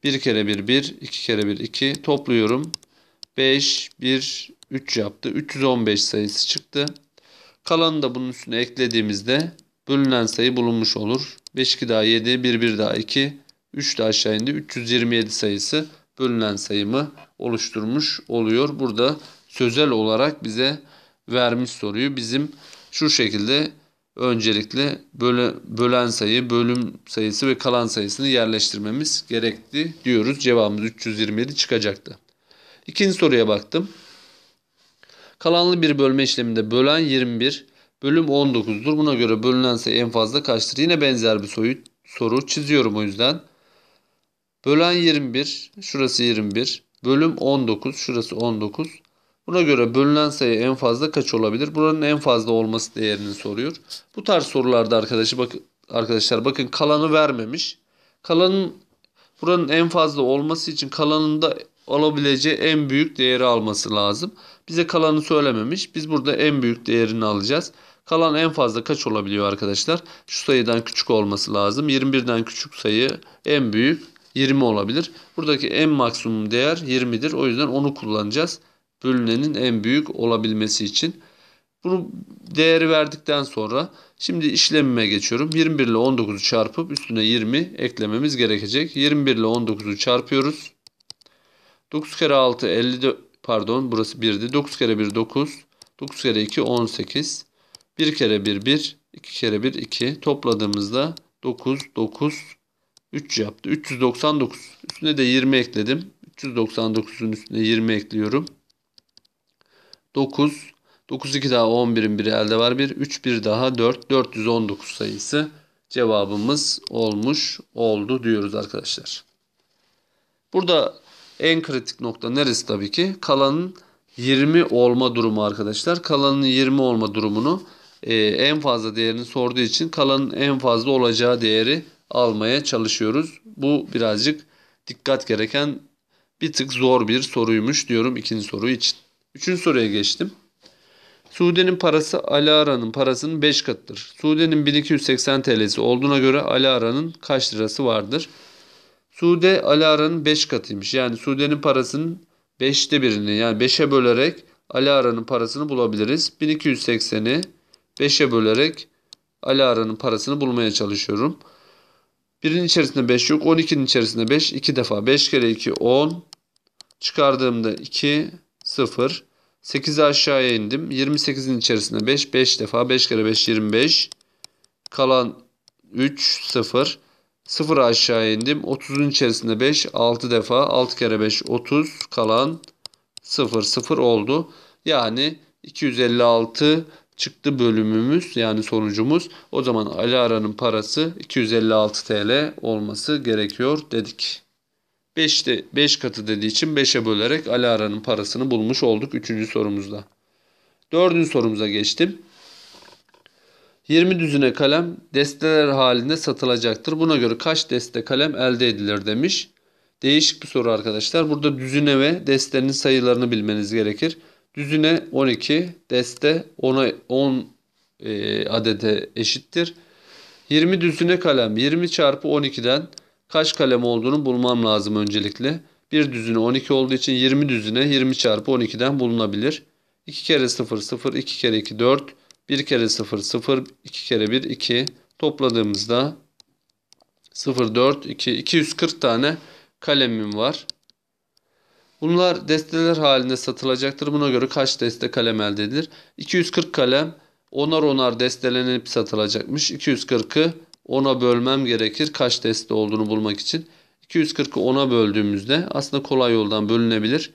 1 kere 1 1, 2 kere 1 2 topluyorum. 5 1 3 yaptı. 315 sayısı çıktı. Kalanı da bunun üstüne eklediğimizde bölünen sayı bulunmuş olur. 5 2 daha 7, 1 1 daha 2, 3 de aşağı indi. 327 sayısı bölünen sayımı oluşturmuş oluyor. Burada sözel olarak bize vermiş soruyu bizim şu şekilde öncelikle böle, bölen sayı, bölüm sayısı ve kalan sayısını yerleştirmemiz gerekti diyoruz. Cevabımız 327 çıkacaktı. İkinci soruya baktım. Kalanlı bir bölme işleminde bölen 21 bölüm 19'dur. Buna göre bölünense en fazla kaçtır? Yine benzer bir soyu, soru çiziyorum o yüzden. Bölen 21, şurası 21. Bölüm 19, şurası 19. Buna göre bölünen sayı en fazla kaç olabilir? Buranın en fazla olması değerini soruyor. Bu tarz sorularda arkadaşı bak arkadaşlar bakın kalanı vermemiş. Kalanın buranın en fazla olması için kalanında alabileceği en büyük değeri alması lazım. Bize kalanı söylememiş. Biz burada en büyük değerini alacağız. Kalan en fazla kaç olabiliyor arkadaşlar? Şu sayıdan küçük olması lazım. 21'den küçük sayı en büyük 20 olabilir. Buradaki en maksimum değer 20'dir. O yüzden onu kullanacağız. Bölünenin en büyük olabilmesi için. Bunu değeri verdikten sonra şimdi işlemime geçiyorum. 21 ile 19'u çarpıp üstüne 20 eklememiz gerekecek. 21 ile 19'u çarpıyoruz. 9 kere 6 54 Pardon burası 1'di. 9 kere 1 9. 9 kere 2 18. 1 kere 1 1. 2 kere 1 2. Topladığımızda 9 9 3 yaptı. 399. Üstüne de 20 ekledim. 399'un üstüne 20 ekliyorum. 9 9 2 daha 11'in biri elde var. 1 3 1 daha 4 419 sayısı cevabımız olmuş oldu diyoruz arkadaşlar. Burada en kritik nokta neresi tabii ki? Kalanın 20 olma durumu arkadaşlar. Kalanın 20 olma durumunu e, en fazla değerini sorduğu için kalanın en fazla olacağı değeri almaya çalışıyoruz. Bu birazcık dikkat gereken bir tık zor bir soruymuş diyorum ikinci soru için. Üçüncü soruya geçtim. Sude'nin parası Ali Ara'nın parasının 5 katıdır. Sude'nin 1280 TL'si olduğuna göre Ali Ara'nın kaç lirası vardır? Sude Alara'nın 5 katıymış. Yani Sude'nin parasının 5'te birini yani 5'e bölerek Alara'nın parasını bulabiliriz. 1280'i 5'e bölerek Alara'nın parasını bulmaya çalışıyorum. 1'in içerisinde 5 yok. 12'nin içerisinde 5. 2 defa. 5 kere 2 10. Çıkardığımda 2 0. 8'i aşağıya indim. 28'in içerisinde 5. 5 defa. 5 kere 5 25. Kalan 3 0. 0 aşağı indim. 30'un içerisinde 5 6 defa 6 kere 5 30 kalan 0 0 oldu. Yani 256 çıktı bölümümüz yani sonucumuz. O zaman Ali Ara'nın parası 256 TL olması gerekiyor dedik. 5 de 5 katı dediği için 5'e bölerek Ali Ara'nın parasını bulmuş olduk 3. sorumuzda. 4. sorumuza geçtim. 20 düzine kalem desteler halinde satılacaktır. Buna göre kaç deste kalem elde edilir demiş. Değişik bir soru arkadaşlar. Burada düzine ve destenin sayılarını bilmeniz gerekir. Düzine 12, deste 10'a 10 e, adete eşittir. 20 düzine kalem 20 çarpı 12'den kaç kalem olduğunu bulmam lazım öncelikle. Bir düzine 12 olduğu için 20 düzine 20 çarpı 12'den bulunabilir. 2 kere 0 0 2 kere 2 4 1 kere 0 0 2 kere 1 2 topladığımızda 0 4 2 240 tane kalemim var. Bunlar desteler halinde satılacaktır. Buna göre kaç deste kalem elde edilir? 240 kalem onar onar destelenip satılacakmış. 240'ı 10'a bölmem gerekir. Kaç deste olduğunu bulmak için. 240'ı 10'a böldüğümüzde aslında kolay yoldan bölünebilir.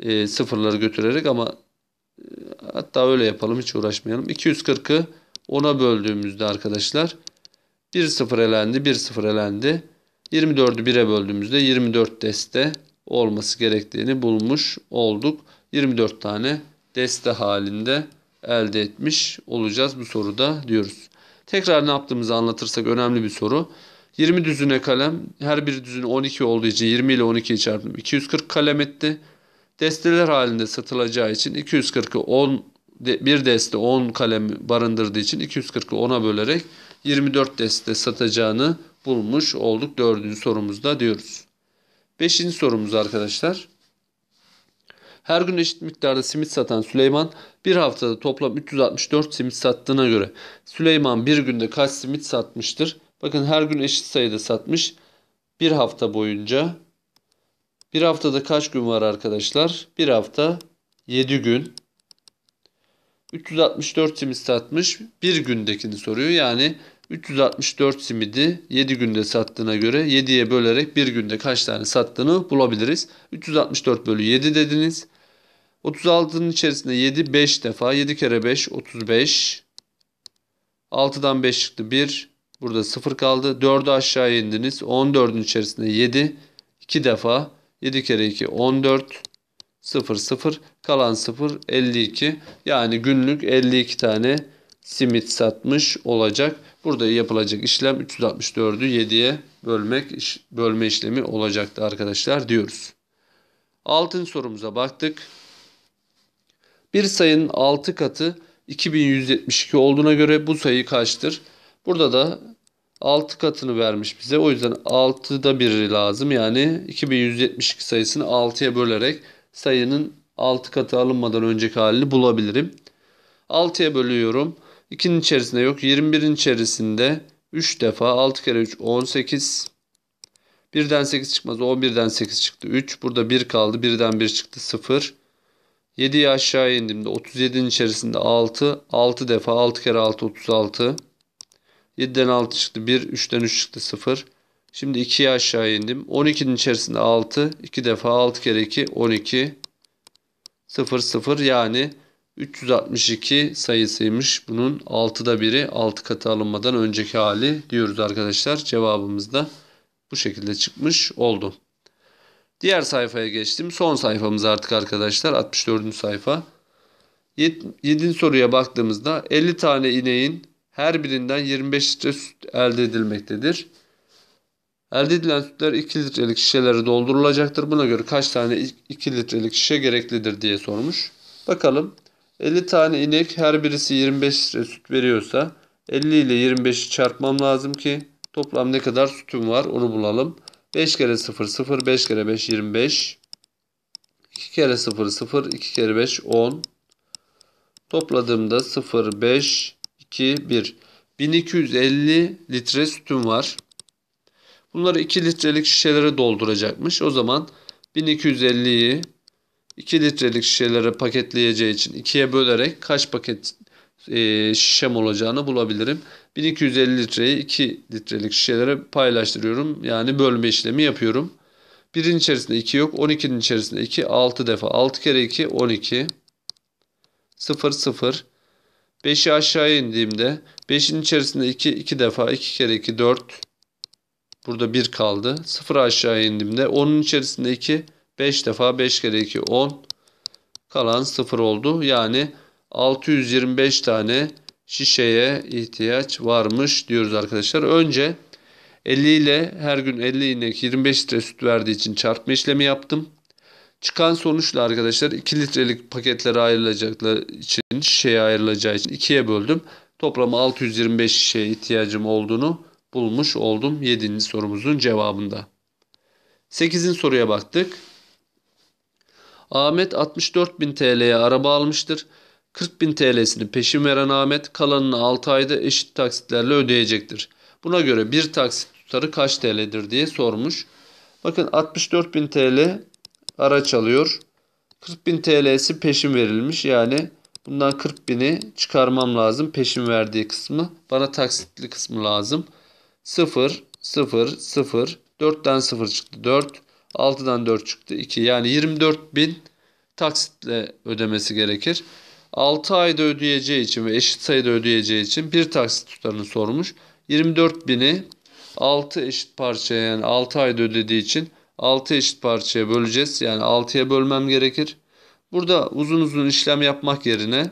E, sıfırları götürerek ama Hatta öyle yapalım hiç uğraşmayalım. 240'ı 10'a böldüğümüzde arkadaşlar 1 0 elendi 1 0 elendi. 24'ü 1'e böldüğümüzde 24 deste olması gerektiğini bulmuş olduk. 24 tane deste halinde elde etmiş olacağız bu soruda diyoruz. Tekrar ne yaptığımızı anlatırsak önemli bir soru. 20 düzüne kalem her bir düzün 12 olduğu için 20 ile 12'yi çarptım. 240 kalem etti desteler halinde satılacağı için 240'ı 10 bir deste 10 kalem barındırdığı için 240'ı 10'a bölerek 24 deste satacağını bulmuş olduk dördüncü sorumuzda diyoruz. Beşinci sorumuz arkadaşlar. Her gün eşit miktarda simit satan Süleyman bir haftada toplam 364 simit sattığına göre Süleyman bir günde kaç simit satmıştır? Bakın her gün eşit sayıda satmış. Bir hafta boyunca bir haftada kaç gün var arkadaşlar? Bir hafta 7 gün. 364 simit satmış. Bir gündekini soruyor. Yani 364 simidi 7 günde sattığına göre 7'ye bölerek bir günde kaç tane sattığını bulabiliriz. 364 bölü 7 dediniz. 36'nın içerisinde 7 5 defa. 7 kere 5 35. 6'dan 5 çıktı 1. Burada 0 kaldı. 4'ü aşağıya indiniz. 14'ün içerisinde 7 2 defa. 7 kere 2 14 0 0 kalan 0 52 yani günlük 52 tane simit satmış olacak. Burada yapılacak işlem 364'ü 7'ye bölmek bölme işlemi olacaktı arkadaşlar diyoruz. Altın sorumuza baktık. Bir sayının 6 katı 2172 olduğuna göre bu sayı kaçtır? Burada da 6 katını vermiş bize. O yüzden 6'da 1 lazım. Yani 2172 sayısını 6'ya bölerek sayının 6 katı alınmadan önceki halini bulabilirim. 6'ya bölüyorum. 2'nin içerisinde yok. 21'in içerisinde 3 defa 6 kere 3 18. 1'den 8 çıkmaz. 11'den 8 çıktı. 3. Burada 1 kaldı. 1'den 1 çıktı. 0. 7'yi aşağıya indiğimde 37'nin içerisinde 6. 6 defa 6 kere 6 36. 7'den 6 çıktı 1, 3'ten 3 çıktı 0. Şimdi 2'ye aşağı indim. 12'nin içerisinde 6, 2 defa 6 kere 2, 12, 0, 0 yani 362 sayısıymış. Bunun 6'da biri 6 katı alınmadan önceki hali diyoruz arkadaşlar. Cevabımız da bu şekilde çıkmış oldu. Diğer sayfaya geçtim. Son sayfamız artık arkadaşlar 64. sayfa. 7. soruya baktığımızda 50 tane ineğin her birinden 25 litre süt elde edilmektedir. Elde edilen sütler 2 litrelik şişelere doldurulacaktır. Buna göre kaç tane 2 litrelik şişe gereklidir diye sormuş. Bakalım 50 tane inek her birisi 25 litre süt veriyorsa 50 ile 25'i çarpmam lazım ki toplam ne kadar sütüm var onu bulalım. 5 kere 0 0 5 kere 5 25 2 kere 0 0 2 kere 5 10 topladığımda 0 5 2, 1. 1250 litre sütüm var. Bunları 2 litrelik şişelere dolduracakmış. O zaman 1250'yi 2 litrelik şişelere paketleyeceği için 2'ye bölerek kaç paket e, şişem olacağını bulabilirim. 1250 litreyi 2 litrelik şişelere paylaştırıyorum. Yani bölme işlemi yapıyorum. Birin içerisinde 2 yok. 12'nin içerisinde 2 6 defa. 6 kere 2 12. 0 0. 5'i aşağı indiğimde 5'in içerisinde 2, 2 defa 2 kere 2 4 burada 1 kaldı. 0 aşağı indiğimde 10'un içerisinde 2 5 defa 5 kere 2 10 kalan 0 oldu. Yani 625 tane şişeye ihtiyaç varmış diyoruz arkadaşlar. Önce 50 ile her gün 50 inek 25 litre süt verdiği için çarpma işlemi yaptım. Çıkan sonuçla arkadaşlar 2 litrelik paketlere ayrılacaklar için için şişeye ayrılacağı için ikiye böldüm. Toplamı 625 şişeye ihtiyacım olduğunu bulmuş oldum 7. sorumuzun cevabında. 8. soruya baktık. Ahmet 64.000 TL'ye araba almıştır. 40.000 TL'sini peşin veren Ahmet kalanını 6 ayda eşit taksitlerle ödeyecektir. Buna göre bir taksit tutarı kaç TL'dir diye sormuş. Bakın 64.000 TL araç alıyor. 40.000 TL'si peşin verilmiş yani Bundan 40 bini çıkarmam lazım. Peşin verdiği kısmı. Bana taksitli kısmı lazım. 0, 0, 0. 4'ten 0 çıktı 4. 6'dan 4 çıktı 2. Yani 24 bin taksitle ödemesi gerekir. 6 ayda ödeyeceği için ve eşit sayıda ödeyeceği için bir taksit tutarını sormuş. 24 bini 6 eşit parçaya yani 6 ayda ödediği için 6 eşit parçaya böleceğiz. Yani 6'ya bölmem gerekir. Burada uzun uzun işlem yapmak yerine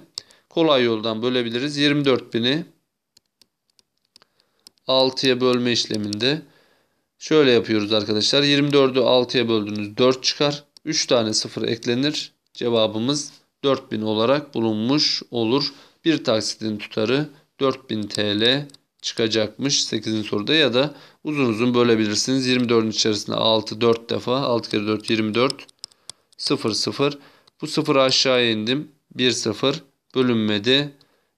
kolay yoldan bölebiliriz. 24.000'i 6'ya bölme işleminde şöyle yapıyoruz arkadaşlar. 24'ü 6'ya böldüğünüz 4 çıkar. 3 tane 0 eklenir. Cevabımız 4000 olarak bulunmuş olur. Bir taksitin tutarı 4000 TL çıkacakmış 8. soruda ya da uzun uzun bölebilirsiniz. 24'ün içerisinde 6 4 defa 6 kere 4 24 0 0 bu sıfırı aşağıya indim. 1 sıfır bölünmedi.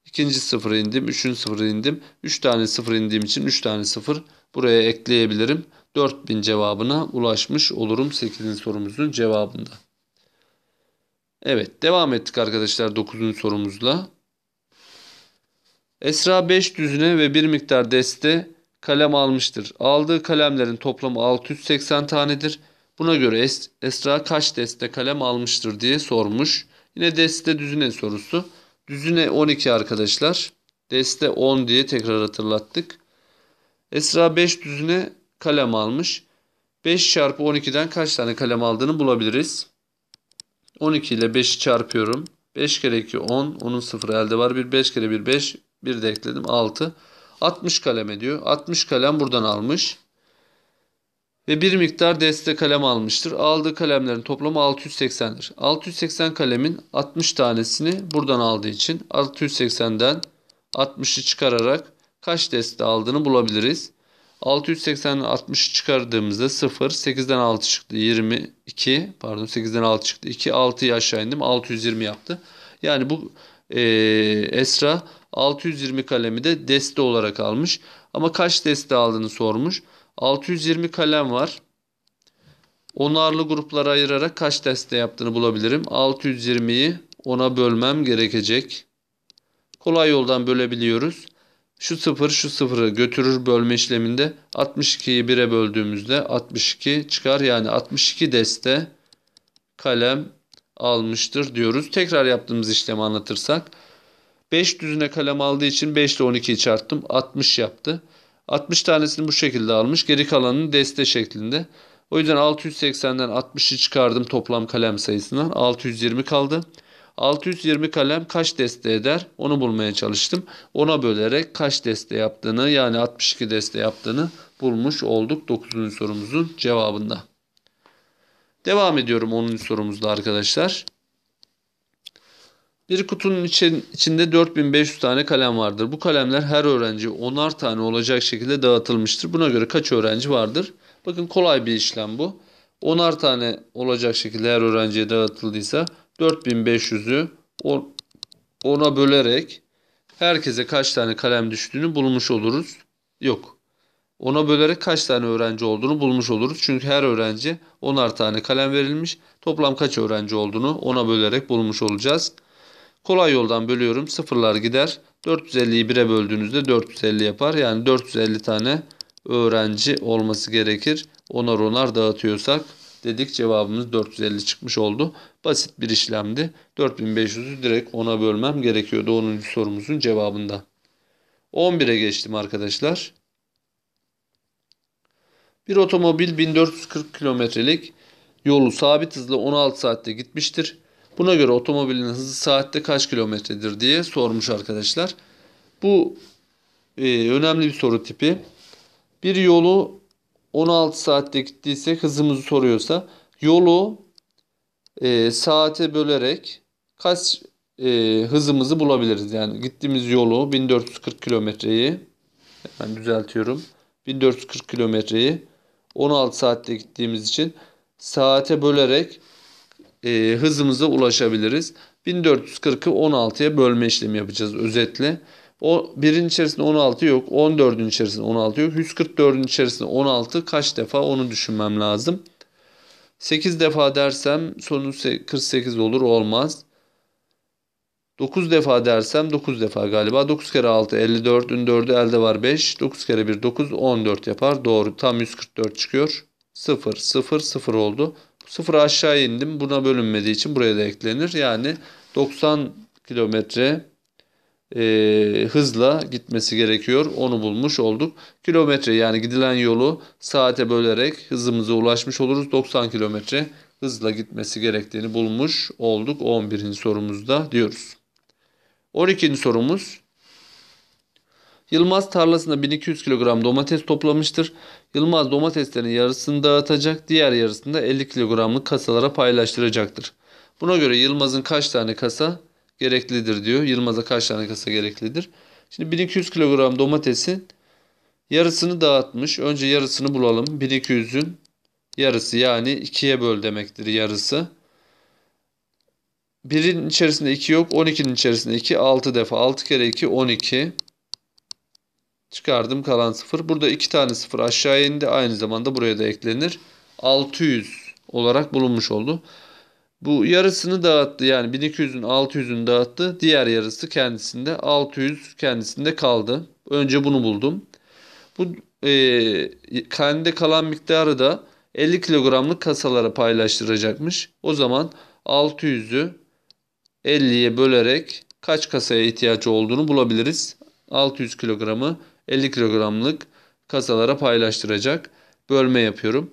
İkinci sıfır indim. üçüncü sıfır indim. 3 tane sıfır indiğim için 3 tane sıfır buraya ekleyebilirim. 4000 cevabına ulaşmış olurum 8. sorumuzun cevabında. Evet devam ettik arkadaşlar 9. sorumuzla. Esra 5 düzine ve bir miktar deste kalem almıştır. Aldığı kalemlerin toplamı 680 tanedir. Buna göre Esra kaç deste kalem almıştır diye sormuş. Yine deste düzine sorusu. Düzine 12 arkadaşlar. Deste 10 diye tekrar hatırlattık. Esra 5 düzine kalem almış. 5 çarpı 12'den kaç tane kalem aldığını bulabiliriz. 12 ile 5'i çarpıyorum. 5 kere 2 10. Onun sıfırı elde var. Bir 5 kere 1 5. Bir de ekledim 6. 60 kalem ediyor. 60 kalem buradan almış ve bir miktar deste kalem almıştır. Aldığı kalemlerin toplamı 680'dir. 680 kalemin 60 tanesini buradan aldığı için 680'den 60'ı çıkararak kaç deste aldığını bulabiliriz. 680'den 60'ı çıkardığımızda 0, 8'den 6 çıktı 22, pardon 8'den 6 çıktı 2, 6'yı aşağı indim 620 yaptı. Yani bu e, Esra 620 kalemi de deste olarak almış ama kaç deste aldığını sormuş. 620 kalem var. Onarlı gruplara ayırarak kaç deste yaptığını bulabilirim. 620'yi 10'a bölmem gerekecek. Kolay yoldan bölebiliyoruz. Şu 0 şu 0'ı götürür bölme işleminde 62'yi 1'e böldüğümüzde 62 çıkar. Yani 62 deste kalem almıştır diyoruz. Tekrar yaptığımız işlemi anlatırsak 5 düzine kalem aldığı için 5 ile 12'yi çarptım. 60 yaptı. 60 tanesini bu şekilde almış. Geri kalanını deste şeklinde. O yüzden 680'den 60'ı çıkardım toplam kalem sayısından. 620 kaldı. 620 kalem kaç deste eder onu bulmaya çalıştım. Ona bölerek kaç deste yaptığını yani 62 deste yaptığını bulmuş olduk 9. sorumuzun cevabında. Devam ediyorum 10. sorumuzda arkadaşlar. Bir kutunun için, içinde 4500 tane kalem vardır. Bu kalemler her öğrenci 10'ar tane olacak şekilde dağıtılmıştır. Buna göre kaç öğrenci vardır? Bakın kolay bir işlem bu. 10'ar tane olacak şekilde her öğrenciye dağıtıldıysa 4500'ü 10'a bölerek herkese kaç tane kalem düştüğünü bulmuş oluruz. Yok. 10'a bölerek kaç tane öğrenci olduğunu bulmuş oluruz. Çünkü her öğrenci 10'ar tane kalem verilmiş. Toplam kaç öğrenci olduğunu 10'a bölerek bulmuş olacağız. Kolay yoldan bölüyorum. Sıfırlar gider. 450'yi 1'e böldüğünüzde 450 yapar. Yani 450 tane öğrenci olması gerekir. Onar onar dağıtıyorsak dedik cevabımız 450 çıkmış oldu. Basit bir işlemdi. 4500'ü direkt 10'a bölmem gerekiyordu 10. sorumuzun cevabında. 11'e geçtim arkadaşlar. Bir otomobil 1440 kilometrelik yolu sabit hızla 16 saatte gitmiştir. Buna göre otomobilin hızı saatte kaç kilometredir diye sormuş arkadaşlar. Bu e, önemli bir soru tipi. Bir yolu 16 saatte gittiyse hızımızı soruyorsa yolu e, saate bölerek kaç e, hızımızı bulabiliriz. Yani gittiğimiz yolu 1440 kilometreyi hemen düzeltiyorum. 1440 kilometreyi 16 saatte gittiğimiz için saate bölerek e, hızımıza ulaşabiliriz. 1440'ı 16'ya bölme işlemi yapacağız özetle. O birin içerisinde 16 yok. 14'ün içerisinde 16 yok. 144'ün içerisinde 16 kaç defa onu düşünmem lazım. 8 defa dersem sonu 48 olur olmaz. 9 defa dersem 9 defa galiba. 9 kere 6 54. Ün 4'ü elde var 5. 9 kere 1 9 14 yapar. Doğru. Tam 144 çıkıyor. 0 0 0 oldu. Sıfıra aşağı indim. Buna bölünmediği için buraya da eklenir. Yani 90 kilometre e, hızla gitmesi gerekiyor. Onu bulmuş olduk. Kilometre yani gidilen yolu saate bölerek hızımıza ulaşmış oluruz. 90 kilometre hızla gitmesi gerektiğini bulmuş olduk 11. sorumuzda diyoruz. 12. sorumuz Yılmaz tarlasında 1200 kilogram domates toplamıştır. Yılmaz domateslerin yarısını dağıtacak, diğer yarısını da 50 kilogramlık kasalara paylaştıracaktır. Buna göre Yılmaz'ın kaç tane kasa gereklidir diyor. Yılmaz'a kaç tane kasa gereklidir? Şimdi 1200 kilogram domatesin yarısını dağıtmış. Önce yarısını bulalım. 1200'ün yarısı yani 2'ye böl demektir yarısı. 1'in içerisinde 2 yok. 12'nin içerisinde 2 6 defa. 6 kere 2 12. Çıkardım kalan 0. Burada 2 tane 0 aşağıya indi. Aynı zamanda buraya da eklenir. 600 olarak bulunmuş oldu. Bu yarısını dağıttı. Yani 1200'ün 600'ünü dağıttı. Diğer yarısı kendisinde 600 kendisinde kaldı. Önce bunu buldum. Bu e, kendi kalan miktarı da 50 kilogramlık kasalara paylaştıracakmış. O zaman 600'ü 50'ye bölerek kaç kasaya ihtiyaç olduğunu bulabiliriz. 600 kilogramı 50 kilogramlık kasalara paylaştıracak. Bölme yapıyorum.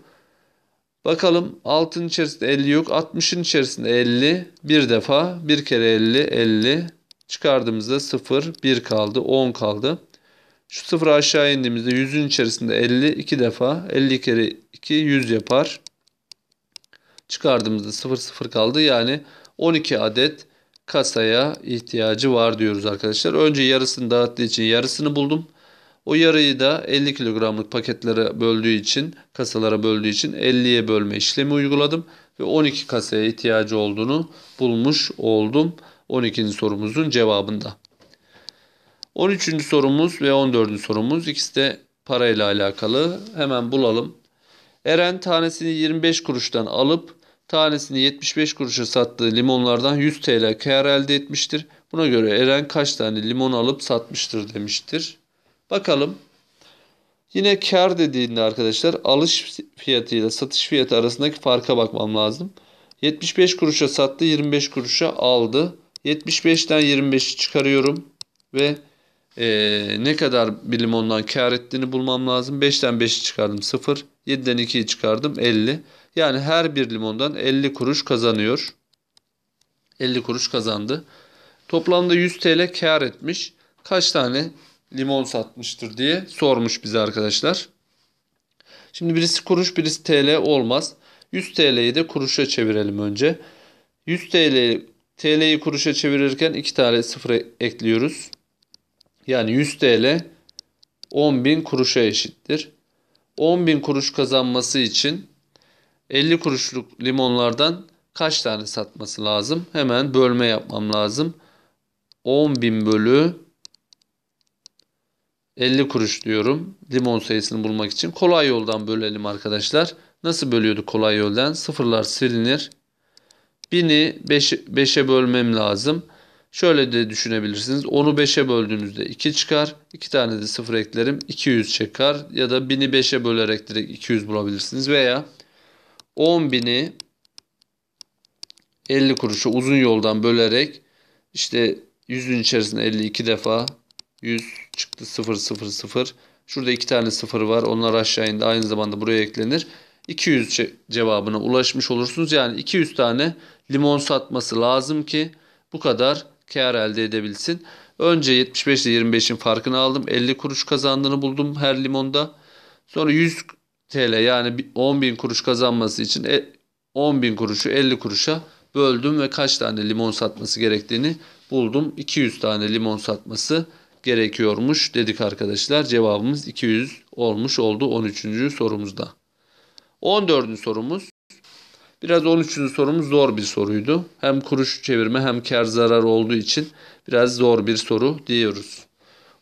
Bakalım altın içerisinde 50 yok. 60'ın içerisinde 50 bir defa. Bir kere 50 50. Çıkardığımızda 0 1 kaldı 10 kaldı. Şu 0 aşağı indiğimizde 100'ün içerisinde 50 2 defa. 50 kere 2 100 yapar. Çıkardığımızda 0 0 kaldı. Yani 12 adet kasaya ihtiyacı var diyoruz arkadaşlar. Önce yarısını dağıttığı için yarısını buldum. O yarıyı da 50 kilogramlık paketlere böldüğü için, kasalara böldüğü için 50'ye bölme işlemi uyguladım ve 12 kasaya ihtiyacı olduğunu bulmuş oldum 12. sorumuzun cevabında. 13. sorumuz ve 14. sorumuz ikisi de parayla alakalı. Hemen bulalım. Eren tanesini 25 kuruştan alıp tanesini 75 kuruşa sattığı limonlardan 100 TL kar elde etmiştir. Buna göre Eren kaç tane limon alıp satmıştır demiştir. Bakalım. Yine kar dediğinde arkadaşlar alış fiyatı ile satış fiyatı arasındaki farka bakmam lazım. 75 kuruşa sattı 25 kuruşa aldı. 75'ten 25'i çıkarıyorum ve e, ne kadar bir limondan kar ettiğini bulmam lazım. 5'ten 5'i çıkardım 0. 7'den 2'yi çıkardım 50. Yani her bir limondan 50 kuruş kazanıyor. 50 kuruş kazandı. Toplamda 100 TL kar etmiş. Kaç tane limon satmıştır diye sormuş bize arkadaşlar. Şimdi birisi kuruş birisi TL olmaz. 100 TL'yi de kuruşa çevirelim önce. 100 TL TL'yi kuruşa çevirirken 2 tane sıfır ekliyoruz. Yani 100 TL 10.000 kuruşa eşittir. 10.000 kuruş kazanması için 50 kuruşluk limonlardan kaç tane satması lazım? Hemen bölme yapmam lazım. 10.000 bölü 50 kuruş diyorum limon sayısını bulmak için. Kolay yoldan bölelim arkadaşlar. Nasıl bölüyordu kolay yoldan? Sıfırlar silinir. 1000'i 5'e bölmem lazım. Şöyle de düşünebilirsiniz. 10'u 5'e böldüğünüzde 2 çıkar. 2 tane de 0 eklerim. 200 çıkar. Ya da 1000'i 5'e bölerek direkt 200 bulabilirsiniz. Veya 10.000'i 50 kuruşu uzun yoldan bölerek işte 100'ün içerisinde 52 defa 100 çıktı 0 0 0. Şurada iki tane 0 var. Onlar aşağı indi. Aynı zamanda buraya eklenir. 200 cevabına ulaşmış olursunuz. Yani 200 tane limon satması lazım ki bu kadar kar elde edebilsin. Önce 75 ile 25'in farkını aldım. 50 kuruş kazandığını buldum her limonda. Sonra 100 TL yani 10 bin kuruş kazanması için 10 e- bin kuruşu 50 kuruşa böldüm ve kaç tane limon satması gerektiğini buldum. 200 tane limon satması gerekiyormuş dedik arkadaşlar. Cevabımız 200 olmuş oldu 13. sorumuzda. 14. sorumuz. Biraz 13. sorumuz zor bir soruydu. Hem kuruş çevirme hem kar zarar olduğu için biraz zor bir soru diyoruz.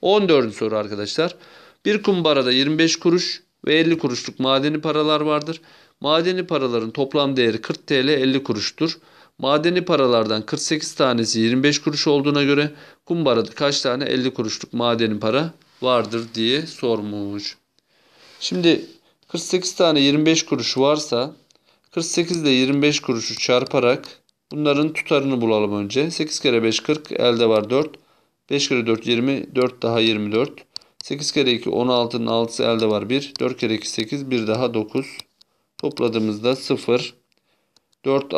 14. soru arkadaşlar. Bir kumbarada 25 kuruş ve 50 kuruşluk madeni paralar vardır. Madeni paraların toplam değeri 40 TL 50 kuruştur. Madeni paralardan 48 tanesi 25 kuruş olduğuna göre kumbarada kaç tane 50 kuruşluk madeni para vardır diye sormuş. Şimdi 48 tane 25 kuruş varsa 48 ile 25 kuruşu çarparak bunların tutarını bulalım önce. 8 kere 5 40 elde var 4. 5 kere 4 20 4 daha 24. 8 kere 2 16'nın 6'sı elde var 1. 4 kere 2 8 1 daha 9. Topladığımızda 0. 4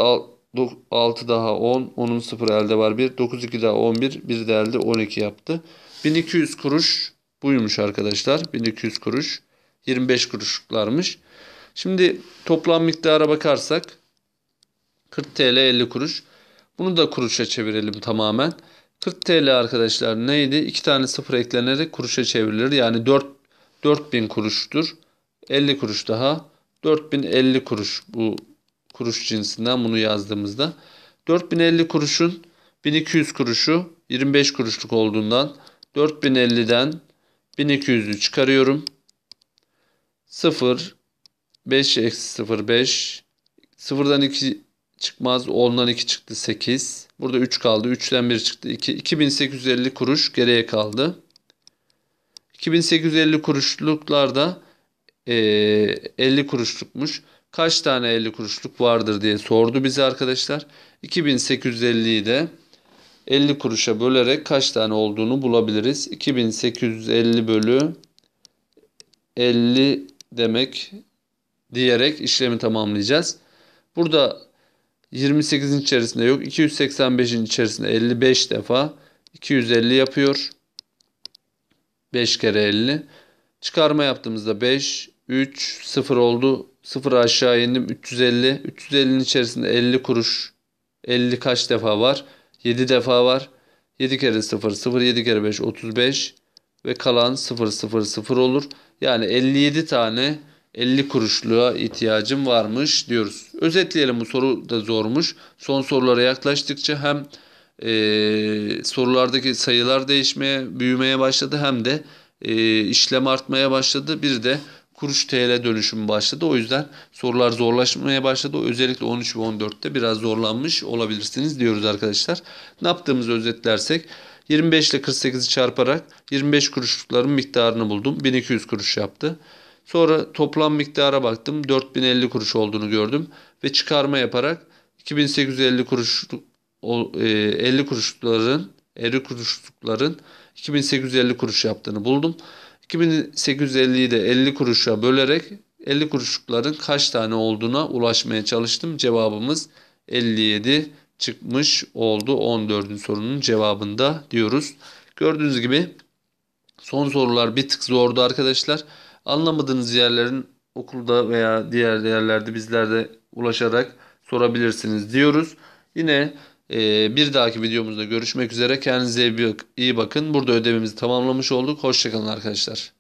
6 daha 10, onun 0 elde var 1. 9 2 daha 11, 1 de elde 12 yaptı. 1200 kuruş buymuş arkadaşlar. 1200 kuruş. 25 kuruşlarmış. Şimdi toplam miktara bakarsak 40 TL 50 kuruş. Bunu da kuruşa çevirelim tamamen. 40 TL arkadaşlar neydi? 2 tane 0 eklenerek kuruşa çevrilir. Yani 4 4000 kuruştur. 50 kuruş daha. 4050 kuruş bu kuruş cinsinden bunu yazdığımızda 4050 kuruşun 1200 kuruşu 25 kuruşluk olduğundan 4050'den 1200'ü çıkarıyorum. 0 5 eksi 0 5 0'dan 2 çıkmaz 10'dan 2 çıktı 8 burada 3 kaldı 3'ten 1 çıktı 2 2850 kuruş geriye kaldı 2850 kuruşluklarda e, 50 kuruşlukmuş kaç tane 50 kuruşluk vardır diye sordu bize arkadaşlar. 2850'yi de 50 kuruşa bölerek kaç tane olduğunu bulabiliriz. 2850 bölü 50 demek diyerek işlemi tamamlayacağız. Burada 28'in içerisinde yok. 285'in içerisinde 55 defa 250 yapıyor. 5 kere 50. Çıkarma yaptığımızda 5, 3, 0 oldu. 0 aşağı indim 350. 350'nin içerisinde 50 kuruş. 50 kaç defa var? 7 defa var. 7 kere 0 0 7 kere 5 35 ve kalan 0 0 0 olur. Yani 57 tane 50 kuruşluğa ihtiyacım varmış diyoruz. Özetleyelim bu soru da zormuş. Son sorulara yaklaştıkça hem e, sorulardaki sayılar değişmeye, büyümeye başladı hem de e, işlem artmaya başladı. Bir de kuruş TL dönüşümü başladı. O yüzden sorular zorlaşmaya başladı. Özellikle 13 ve 14'te biraz zorlanmış olabilirsiniz diyoruz arkadaşlar. Ne yaptığımızı özetlersek 25 ile 48'i çarparak 25 kuruşlukların miktarını buldum. 1200 kuruş yaptı. Sonra toplam miktara baktım. 4050 kuruş olduğunu gördüm ve çıkarma yaparak 2850 kuruş 50 e, kuruşların 50 kuruşlukların 2850 kuruş yaptığını buldum. 2850'yi de 50 kuruşa bölerek 50 kuruşlukların kaç tane olduğuna ulaşmaya çalıştım. Cevabımız 57 çıkmış oldu. 14. sorunun cevabında diyoruz. Gördüğünüz gibi son sorular bir tık zordu arkadaşlar. Anlamadığınız yerlerin okulda veya diğer yerlerde bizlerde ulaşarak sorabilirsiniz diyoruz. Yine ee, bir dahaki videomuzda görüşmek üzere. Kendinize iyi bakın. Burada ödevimizi tamamlamış olduk. Hoşçakalın arkadaşlar.